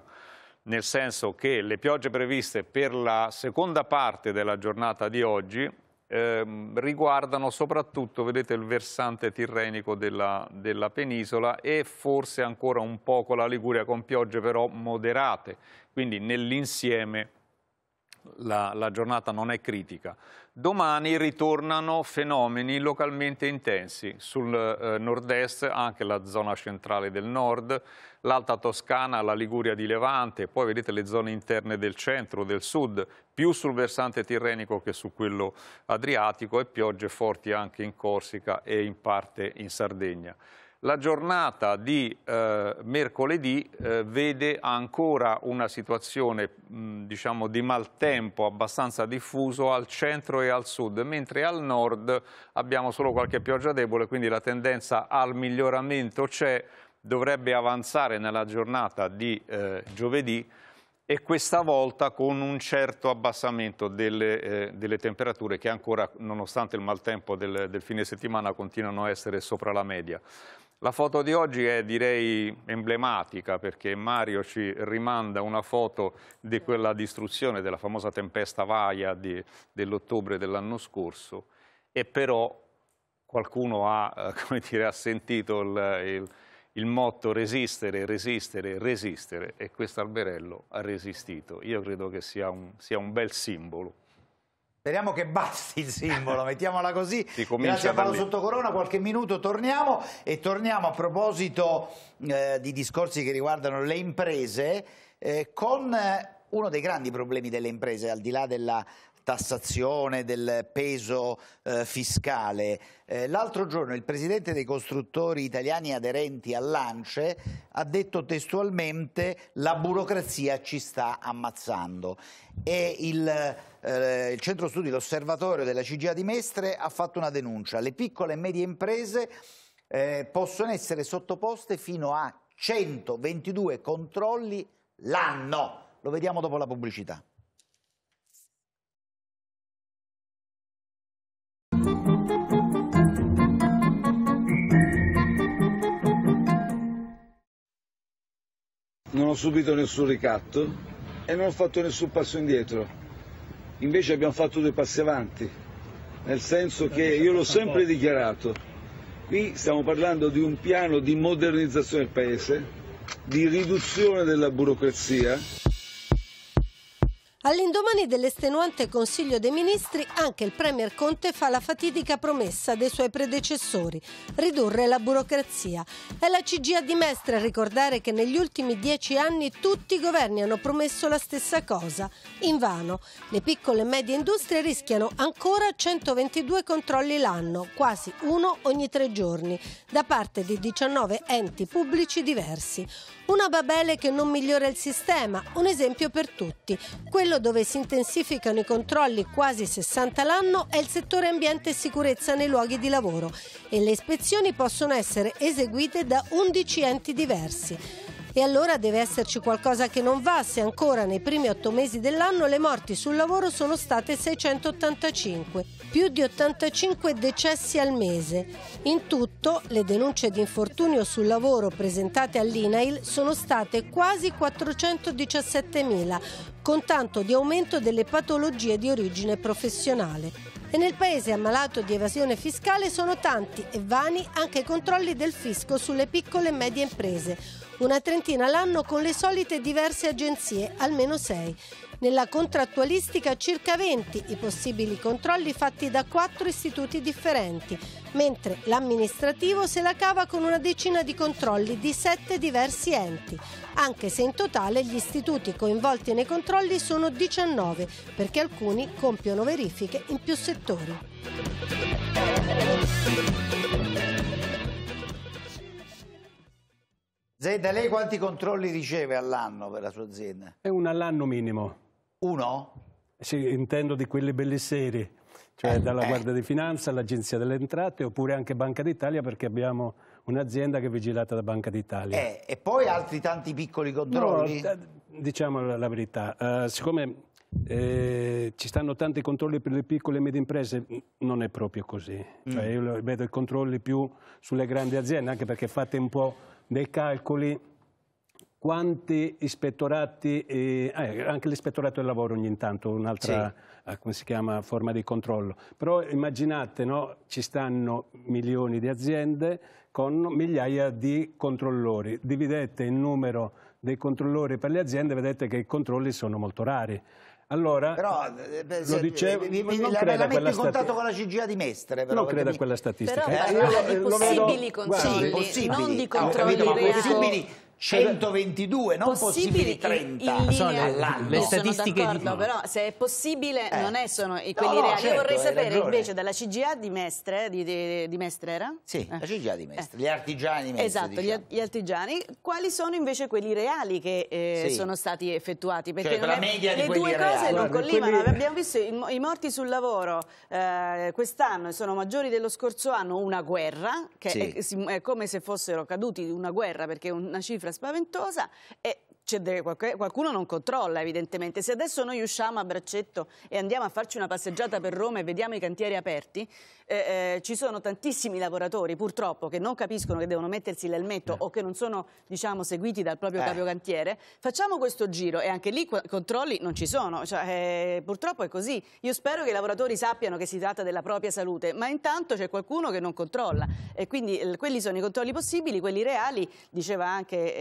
nel senso che le piogge previste per la seconda parte della giornata di oggi eh, riguardano soprattutto, vedete, il versante tirrenico della, della, penisola e forse ancora un poco la Liguria con piogge però moderate, quindi nell'insieme la, la giornata non è critica. Domani ritornano fenomeni localmente intensi sul eh, nord-est, anche la zona centrale del nord, l'Alta Toscana, la Liguria di Levante, poi vedete le zone interne del centro, del sud, più sul versante tirrenico che su quello adriatico e piogge forti anche in Corsica e in parte in Sardegna. La giornata di eh, mercoledì eh, vede ancora una situazione mh, diciamo di maltempo abbastanza diffuso al centro e al sud, mentre al nord abbiamo solo qualche pioggia debole, quindi la tendenza al miglioramento c'è, dovrebbe avanzare nella giornata di eh, giovedì e questa volta con un certo abbassamento delle, eh, delle, temperature che ancora, nonostante il maltempo del, del fine settimana, continuano a essere sopra la media. La foto di oggi è direi emblematica perché Mario ci rimanda una foto di quella distruzione della famosa tempesta Vaia di, dell'ottobre dell'anno scorso e però qualcuno ha, eh, dire, ha sentito il, il, il motto resistere, resistere, resistere e questo alberello ha resistito. Io credo che sia un, sia un bel simbolo. Speriamo che basti il simbolo, mettiamola così. Grazie a Paolo Corona, qualche minuto torniamo e torniamo a proposito eh, di discorsi che riguardano le imprese eh, con eh, uno dei grandi problemi delle imprese, al di là della tassazione, del peso eh, fiscale. Eh, l'altro giorno il presidente dei costruttori italiani aderenti all'ANCE ha detto testualmente la burocrazia ci sta ammazzando e il, eh, il centro studi, l'osservatorio della CGA di Mestre ha fatto una denuncia. Le piccole e medie imprese eh, possono essere sottoposte fino a 122 controlli l'anno lo vediamo dopo la pubblicità. Non ho subito nessun ricatto e non ho fatto nessun passo indietro. Invece abbiamo fatto due passi avanti, nel senso che io l'ho sempre dichiarato. Qui stiamo parlando di un piano di modernizzazione del Paese, di riduzione della burocrazia. All'indomani dell'estenuante Consiglio dei Ministri, anche il Premier Conte fa la fatidica promessa dei suoi predecessori, ridurre la burocrazia. È la CGA di Mestre a ricordare che negli ultimi dieci anni tutti i governi hanno promesso la stessa cosa. Invano. Le piccole e medie industrie rischiano ancora 122 controlli l'anno, quasi uno ogni tre giorni, da parte di 19 enti pubblici diversi. Una babele che non migliora il sistema, un esempio per tutti. Quello quello dove si intensificano i controlli quasi 60 l'anno è il settore ambiente e sicurezza nei luoghi di lavoro e le ispezioni possono essere eseguite da 11 enti diversi. E allora deve esserci qualcosa che non va se ancora nei primi otto mesi dell'anno le morti sul lavoro sono state 685, più di 85 decessi al mese. In tutto le denunce di infortunio sul lavoro presentate all'INAIL sono state quasi 417.000, con tanto di aumento delle patologie di origine professionale. E nel paese ammalato di evasione fiscale sono tanti e vani anche i controlli del fisco sulle piccole e medie imprese una trentina l'anno con le solite diverse agenzie, almeno sei. Nella contrattualistica circa 20 i possibili controlli fatti da quattro istituti differenti, mentre l'amministrativo se la cava con una decina di controlli di sette diversi enti, anche se in totale gli istituti coinvolti nei controlli sono 19, perché alcuni compiono verifiche in più settori. Zenda, lei quanti controlli riceve all'anno per la sua azienda? È un all'anno minimo. Uno? Sì, intendo di quelli belli seri, cioè eh, dalla eh. Guardia di Finanza all'Agenzia delle Entrate oppure anche Banca d'Italia perché abbiamo un'azienda che è vigilata da Banca d'Italia. Eh, e poi altri tanti piccoli controlli? No, diciamo la, verità, uh, siccome eh, ci stanno tanti controlli per le piccole e medie imprese, non è proprio così. Cioè, mm. io vedo i controlli più sulle grandi aziende, anche perché fate un po' nei calcoli quanti ispettorati, eh, eh, anche l'ispettorato del lavoro ogni tanto, un'altra sì. Eh, chiama, forma di controllo, però immaginate, no, ci stanno milioni di aziende con migliaia di controllori, dividete il numero dei controllori per le aziende, vedete che i controlli sono molto rari. Allora, però, eh, eh, lo dicevo, vi, vi, non credo la metti in contatto con la CGA di Mestre. Però, non credo a quella statistica. Però, eh, io, eh, possibili vedo, controlli, guardi, sì, possibili. non di ah, controlli ah, capito, reali. Possibili 122, non possibili, 30 sono all'anno. Le statistiche sono d'accordo, però se è possibile eh. non è sono quelli no, no, reali. Certo, Io vorrei sapere invece dalla CGA di Mestre, di, di, di Mestre era? Sì, eh. la CGA di Mestre, eh. gli artigiani di Mestre. Esatto, diciamo. gli, artigiani. Quali sono invece quelli reali che eh, sì. sono stati effettuati? Perché cioè, la media è, di le due reali. cose non collimano. Quelli... Abbiamo visto i, i, morti sul lavoro eh, quest'anno sono maggiori dello scorso anno, una guerra, che sì. è, è come se fossero caduti una guerra perché una cifra spaventosa e qualcuno non controlla evidentemente. Se adesso noi usciamo a braccetto e andiamo a farci una passeggiata per Roma e vediamo i cantieri aperti, eh, eh, ci sono tantissimi lavoratori purtroppo che non capiscono che devono mettersi l'elmetto eh. o che non sono diciamo, seguiti dal proprio eh. cantiere Facciamo questo giro e anche lì controlli non ci sono, cioè, eh, purtroppo è così. Io spero che i lavoratori sappiano che si tratta della propria salute, ma intanto c'è qualcuno che non controlla e quindi quelli sono i controlli possibili, quelli reali, diceva anche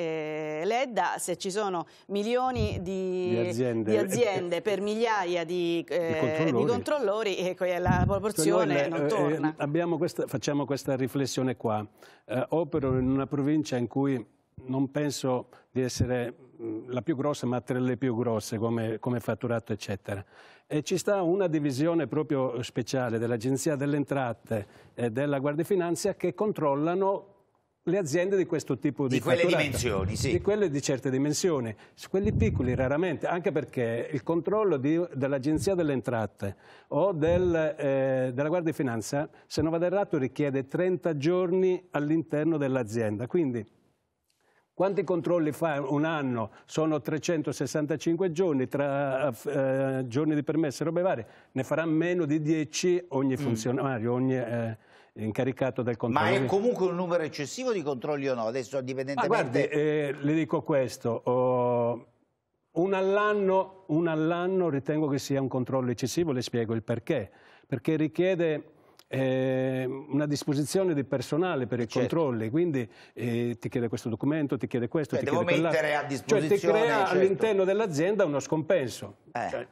eh, Ledda, se ci sono sono milioni di, di aziende, di aziende per migliaia di, eh, controllori. di, controllori. e la proporzione noi, non eh, torna. Eh, questa, facciamo questa riflessione qua. Eh, opero in una provincia in cui non penso di essere mm, la più grossa, ma tra le più grosse come, come fatturato, eccetera. E ci sta una divisione proprio speciale dell'Agenzia delle Entrate e della Guardia Finanza che controllano le aziende di questo tipo di, di quelle dimensioni, sì. Di quelle di certe dimensioni, quelli piccoli raramente, anche perché il controllo dell'Agenzia delle Entrate o del, eh, della Guardia di Finanza, se non vado errato, richiede 30 giorni all'interno dell'azienda. Quindi quanti controlli fa un anno? Sono 365 giorni, tra eh, giorni di permesso e robe varie, ne farà meno di 10 ogni mm. funzionario, mm. ogni... Eh, incaricato del controllo. Ma è comunque un numero eccessivo di controlli o no? Adesso dipendentemente... Ah, guardi, eh, le dico questo, oh, un all'anno all ritengo che sia un controllo eccessivo, le spiego il perché. Perché richiede eh, una disposizione di personale per i certo. controlli, quindi eh, ti chiede questo documento, ti chiede questo, cioè, ti chiede Devo mettere a disposizione... Cioè ti crea certo. all'interno dell'azienda uno scompenso. Eh. Cioè,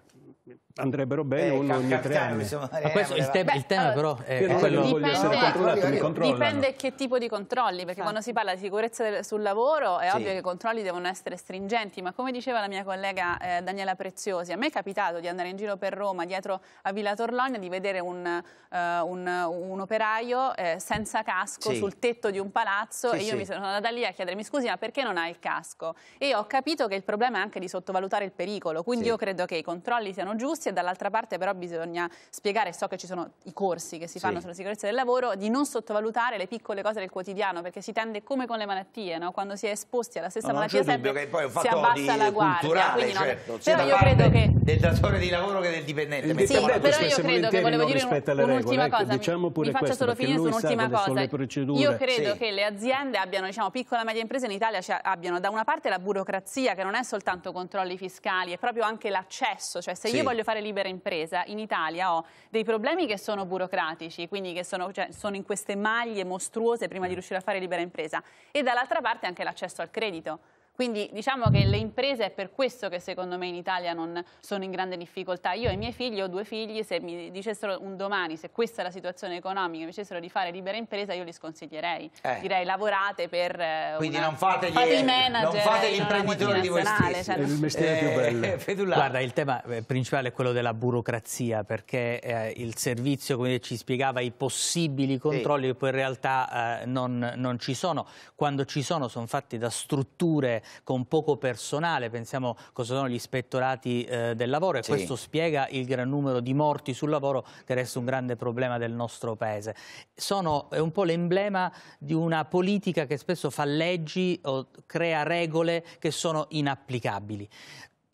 andrebbero bene eh, uno ogni tre anni. Eh, ma questo, il, te- Beh, il tema però è eh, quello dipende, voglio essere controllato, mi controllano. Dipende che tipo di controlli, perché sì. quando si parla di sicurezza sul lavoro è sì. ovvio che i controlli devono essere stringenti, ma come diceva la mia collega eh, Daniela Preziosi, a me è capitato di andare in giro per Roma, dietro a Villa Torlogna, di vedere un, uh, un, un operaio eh, senza casco sì. sul tetto di un palazzo e io mi sono andata lì a chiedermi scusi ma perché non hai il casco? E ho capito che il problema è anche di sottovalutare il pericolo, quindi io credo che i controlli siano giusti, servizi e dall'altra parte però bisogna spiegare, so che ci sono i corsi che si fanno sì. sulla sicurezza del lavoro, di non sottovalutare le piccole cose del quotidiano perché si tende come con le malattie, no? quando si è esposti alla stessa no, malattia sempre che poi è un si abbassa la guardia. Quindi certo, no, però io credo che... Del datore di lavoro che del dipendente. Sì, però io credo che volevo dire un'ultima un ecco, cosa, diciamo mi, mi faccio questo, solo finire su un'ultima cosa. Io credo sì. che le aziende abbiano, diciamo, piccola e media imprese in Italia abbiano da una parte la burocrazia che non è soltanto controlli fiscali, è proprio anche l'accesso, cioè se sì. io voglio fare fare libera impresa, in Italia ho dei problemi che sono burocratici, quindi che sono, cioè, sono in queste maglie mostruose prima di mm. riuscire a fare libera impresa e dall'altra parte anche l'accesso al credito quindi diciamo che le imprese è per questo che secondo me in Italia non sono in grande difficoltà. Io e i miei figli ho due figli, se mi dicessero un domani, se questa è la situazione economica, mi dicessero di fare libera impresa, io li sconsiglierei. Eh. Direi lavorate per... Eh, Quindi una... non fate gli, fate eh, manager, non fate gli di voi stessi. Cioè... È il mestiere eh, più bello. Fedullare. Guarda, il tema eh, principale è quello della burocrazia, perché il servizio, come ci spiegava, i possibili controlli sì. che poi in realtà non, non ci sono. Quando ci sono sono fatti da strutture con poco personale, pensiamo cosa sono gli ispettorati eh, del lavoro e sì. questo spiega il gran numero di morti sul lavoro che resta un grande problema del nostro paese. Sono, è un po' l'emblema di una politica che spesso fa leggi o crea regole che sono inapplicabili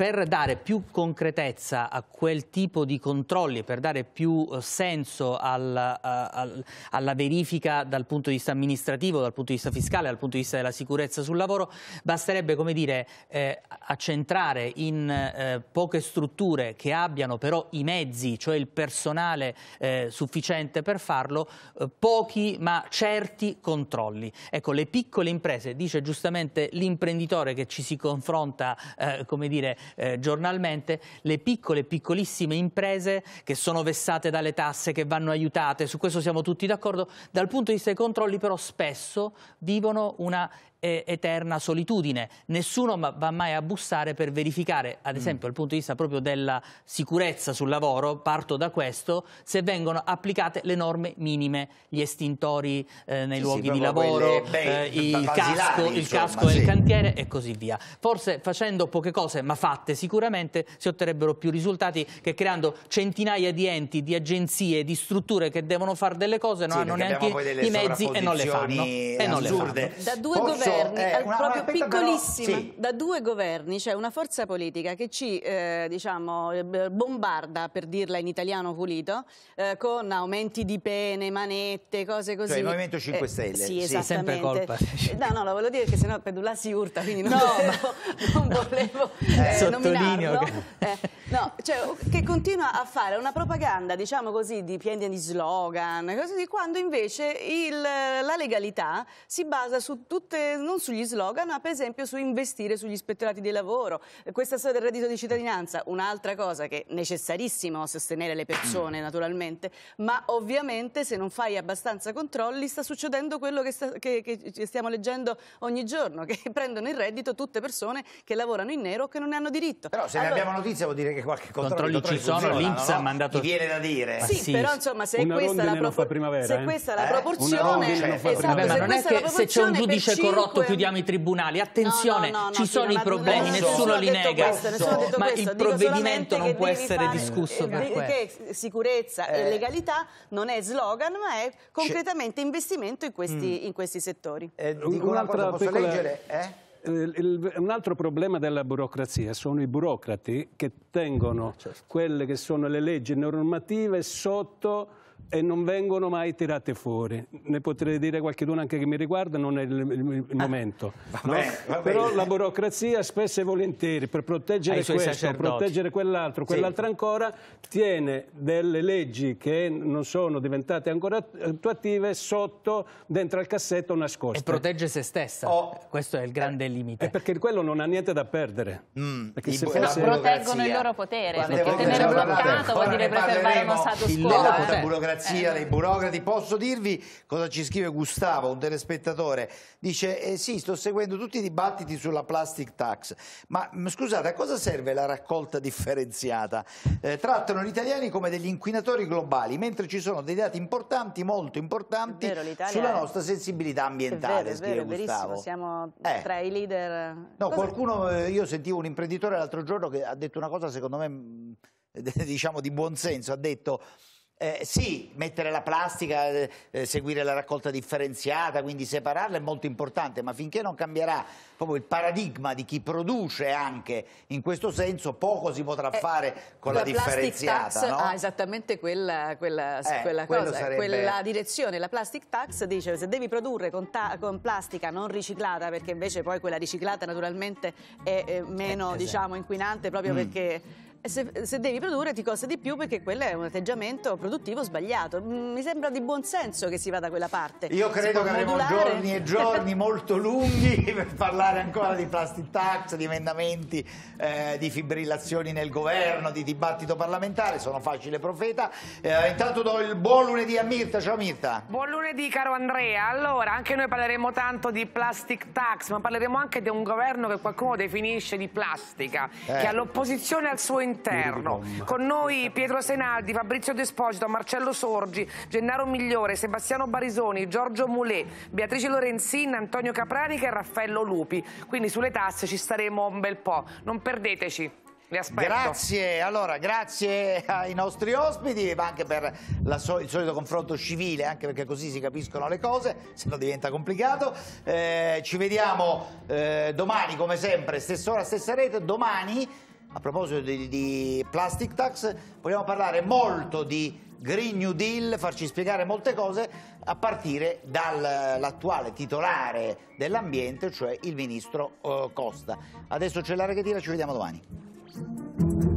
per dare più concretezza a quel tipo di controlli, per dare più eh, senso alla, eh, alla, verifica dal punto di vista amministrativo, dal punto di vista fiscale, dal punto di vista della sicurezza sul lavoro, basterebbe come dire, eh, accentrare in eh, poche strutture che abbiano però i mezzi, cioè il personale eh, sufficiente per farlo, eh, pochi ma certi controlli. Ecco, le piccole imprese, dice giustamente l'imprenditore che ci si confronta, come dire, eh, giornalmente le piccole piccolissime imprese che sono vessate dalle tasse, che vanno aiutate, su questo siamo tutti d'accordo, dal punto di vista dei controlli però spesso vivono una eh, eterna solitudine. Nessuno va mai a bussare per verificare, ad mm. esempio, mm. dal punto di vista proprio della sicurezza sul lavoro, parto da questo, se vengono applicate le norme minime, gli estintori eh, nei sì, luoghi sì, di lavoro, quelle, beh, il, casco, il casco nel cantiere e così via. Forse facendo poche cose, ma fatte sicuramente, si otterrebbero più risultati che creando centinaia di enti, di agenzie, di strutture che devono fare delle cose, non hanno neanche i mezzi e non le fanno. E non le fanno. Da due Posso governi governi, eh, una, proprio aspetta, piccolissima, però, sì. da due governi c'è cioè una forza politica che ci eh, diciamo, bombarda, per dirla in italiano pulito, eh, con aumenti di pene, manette, cose cioè, così. Cioè il Movimento 5 eh, Stelle. Sì, sì, sempre colpa. No, no, lo volevo dire che sennò Pedulà si urta, quindi non no, volevo, non volevo eh, eh nominarlo. Che... Eh, no, cioè, che continua a fare una propaganda, diciamo così, di pieni di slogan, cose quando invece il, la legalità si basa su tutte non sugli slogan, ma per esempio su investire sugli ispettorati del lavoro. Questa storia del reddito di cittadinanza, un'altra cosa che è necessarissima a sostenere le persone mm. naturalmente, ma ovviamente se non fai abbastanza controlli sta succedendo quello che, sta, che, che stiamo leggendo ogni giorno, che prendono il reddito tutte persone che lavorano in nero o che non ne hanno diritto. Però se allora, ne abbiamo notizia vuol dire che qualche controllo controlli, ci sono, l'Inps no? ha mandato... Ti viene da dire. Sì, sì. però insomma se questa, la, pro... se eh? questa eh? la proporzione... Esatto, se questa è che Se c'è un giudice corrotto 2008 chiudiamo i tribunali. Attenzione, no, no, no, ci sono i problemi, posso, nessuno li nega. Questo, nessuno ma questo. il provvedimento non può essere fare, discusso. Perché eh, sicurezza eh. e legalità non è slogan, ma è concretamente investimento in questi, mm. in questi settori. Eh, Un'altra un piccola... leggere? Eh? eh un altro problema della burocrazia sono i burocrati che tengono certo. quelle che sono le leggi normative sotto e non vengono mai tirate fuori. Ne potrei dire qualcuno anche che mi riguarda, non è il, il, il ah, momento. Ah, no? vabbè. Però la burocrazia spesso e volentieri, per proteggere questo, proteggere quell'altro, quell'altro sì. ancora, tiene delle leggi che non sono diventate ancora attuative sotto, dentro al cassetto nascoste. E protegge se stessa, oh. questo è il grande eh, limite. È perché quello non ha niente da perdere. Mm. Perché se fosse... No, proteggono il loro potere, perché tenere bloccato vuol dire preservare uno status quo. Il loro cioè, potere burocrazia eh, dei eh. burocrati. Posso dirvi cosa ci scrive Gustavo, un telespettatore? Dice, eh sì, sto seguendo tutti i dibattiti sulla plastic tax, ma scusate, a cosa serve la raccolta differenziata? Eh, trattano gli italiani come degli inquinatori globali, mentre ci sono dei dati importanti, molto importanti, vero, sulla nostra sensibilità ambientale, è vero, è vero, Gustavo. Siamo eh. tra i leader... No, cosa qualcuno, eh, io sentivo un imprenditore l'altro giorno che ha detto una cosa secondo me mm, diciamo di buon senso ha detto eh, sì, mettere la plastica, eh, eh, seguire la raccolta differenziata, quindi separarla è molto importante, ma finché non cambierà proprio il paradigma di chi produce anche in questo senso, poco si potrà eh, fare con la, differenziata. Tax no? ha ah, esattamente quella, quella, eh, quella cosa, sarebbe... quella direzione. La plastic tax dice se devi produrre con, con, plastica non riciclata, perché invece poi quella riciclata naturalmente è eh, meno esatto. diciamo, inquinante proprio mm. perché se, se, devi produrre ti costa di più perché quello è un atteggiamento produttivo sbagliato. Mm, mi sembra di buon senso che si vada da quella parte. Io credo che avremo modulare. giorni e giorni molto lunghi per parlare ancora di plastic tax, di emendamenti, eh, di fibrillazioni nel governo, di dibattito parlamentare, sono facile profeta. Eh, intanto do il buon lunedì a Mirta, ciao Mirta. Buon lunedì caro Andrea. Allora, anche noi parleremo tanto di plastic tax, ma parleremo anche di un governo che qualcuno definisce di plastica, eh. che all'opposizione al suo interno interno. Con noi Pietro Senaldi, Fabrizio Desposito, Marcello Sorgi, Gennaro Migliore, Sebastiano Barisoni, Giorgio Mulè, Beatrice Lorenzin, Antonio Capranica e Raffaello Lupi. Quindi sulle tasse ci staremo un bel po'. Non perdeteci. Grazie, allora, grazie ai nostri ospiti, ma anche per so il solito confronto civile, anche perché così si capiscono le cose, se no diventa complicato. Eh, ci vediamo eh, domani, come sempre, stessa ora, stessa rete, domani a proposito di, di plastic tax, vogliamo parlare molto di Green New Deal, farci spiegare molte cose a partire dall'attuale titolare dell'ambiente, cioè il ministro eh, Costa. Adesso c'è l'aria che tira, ci vediamo domani.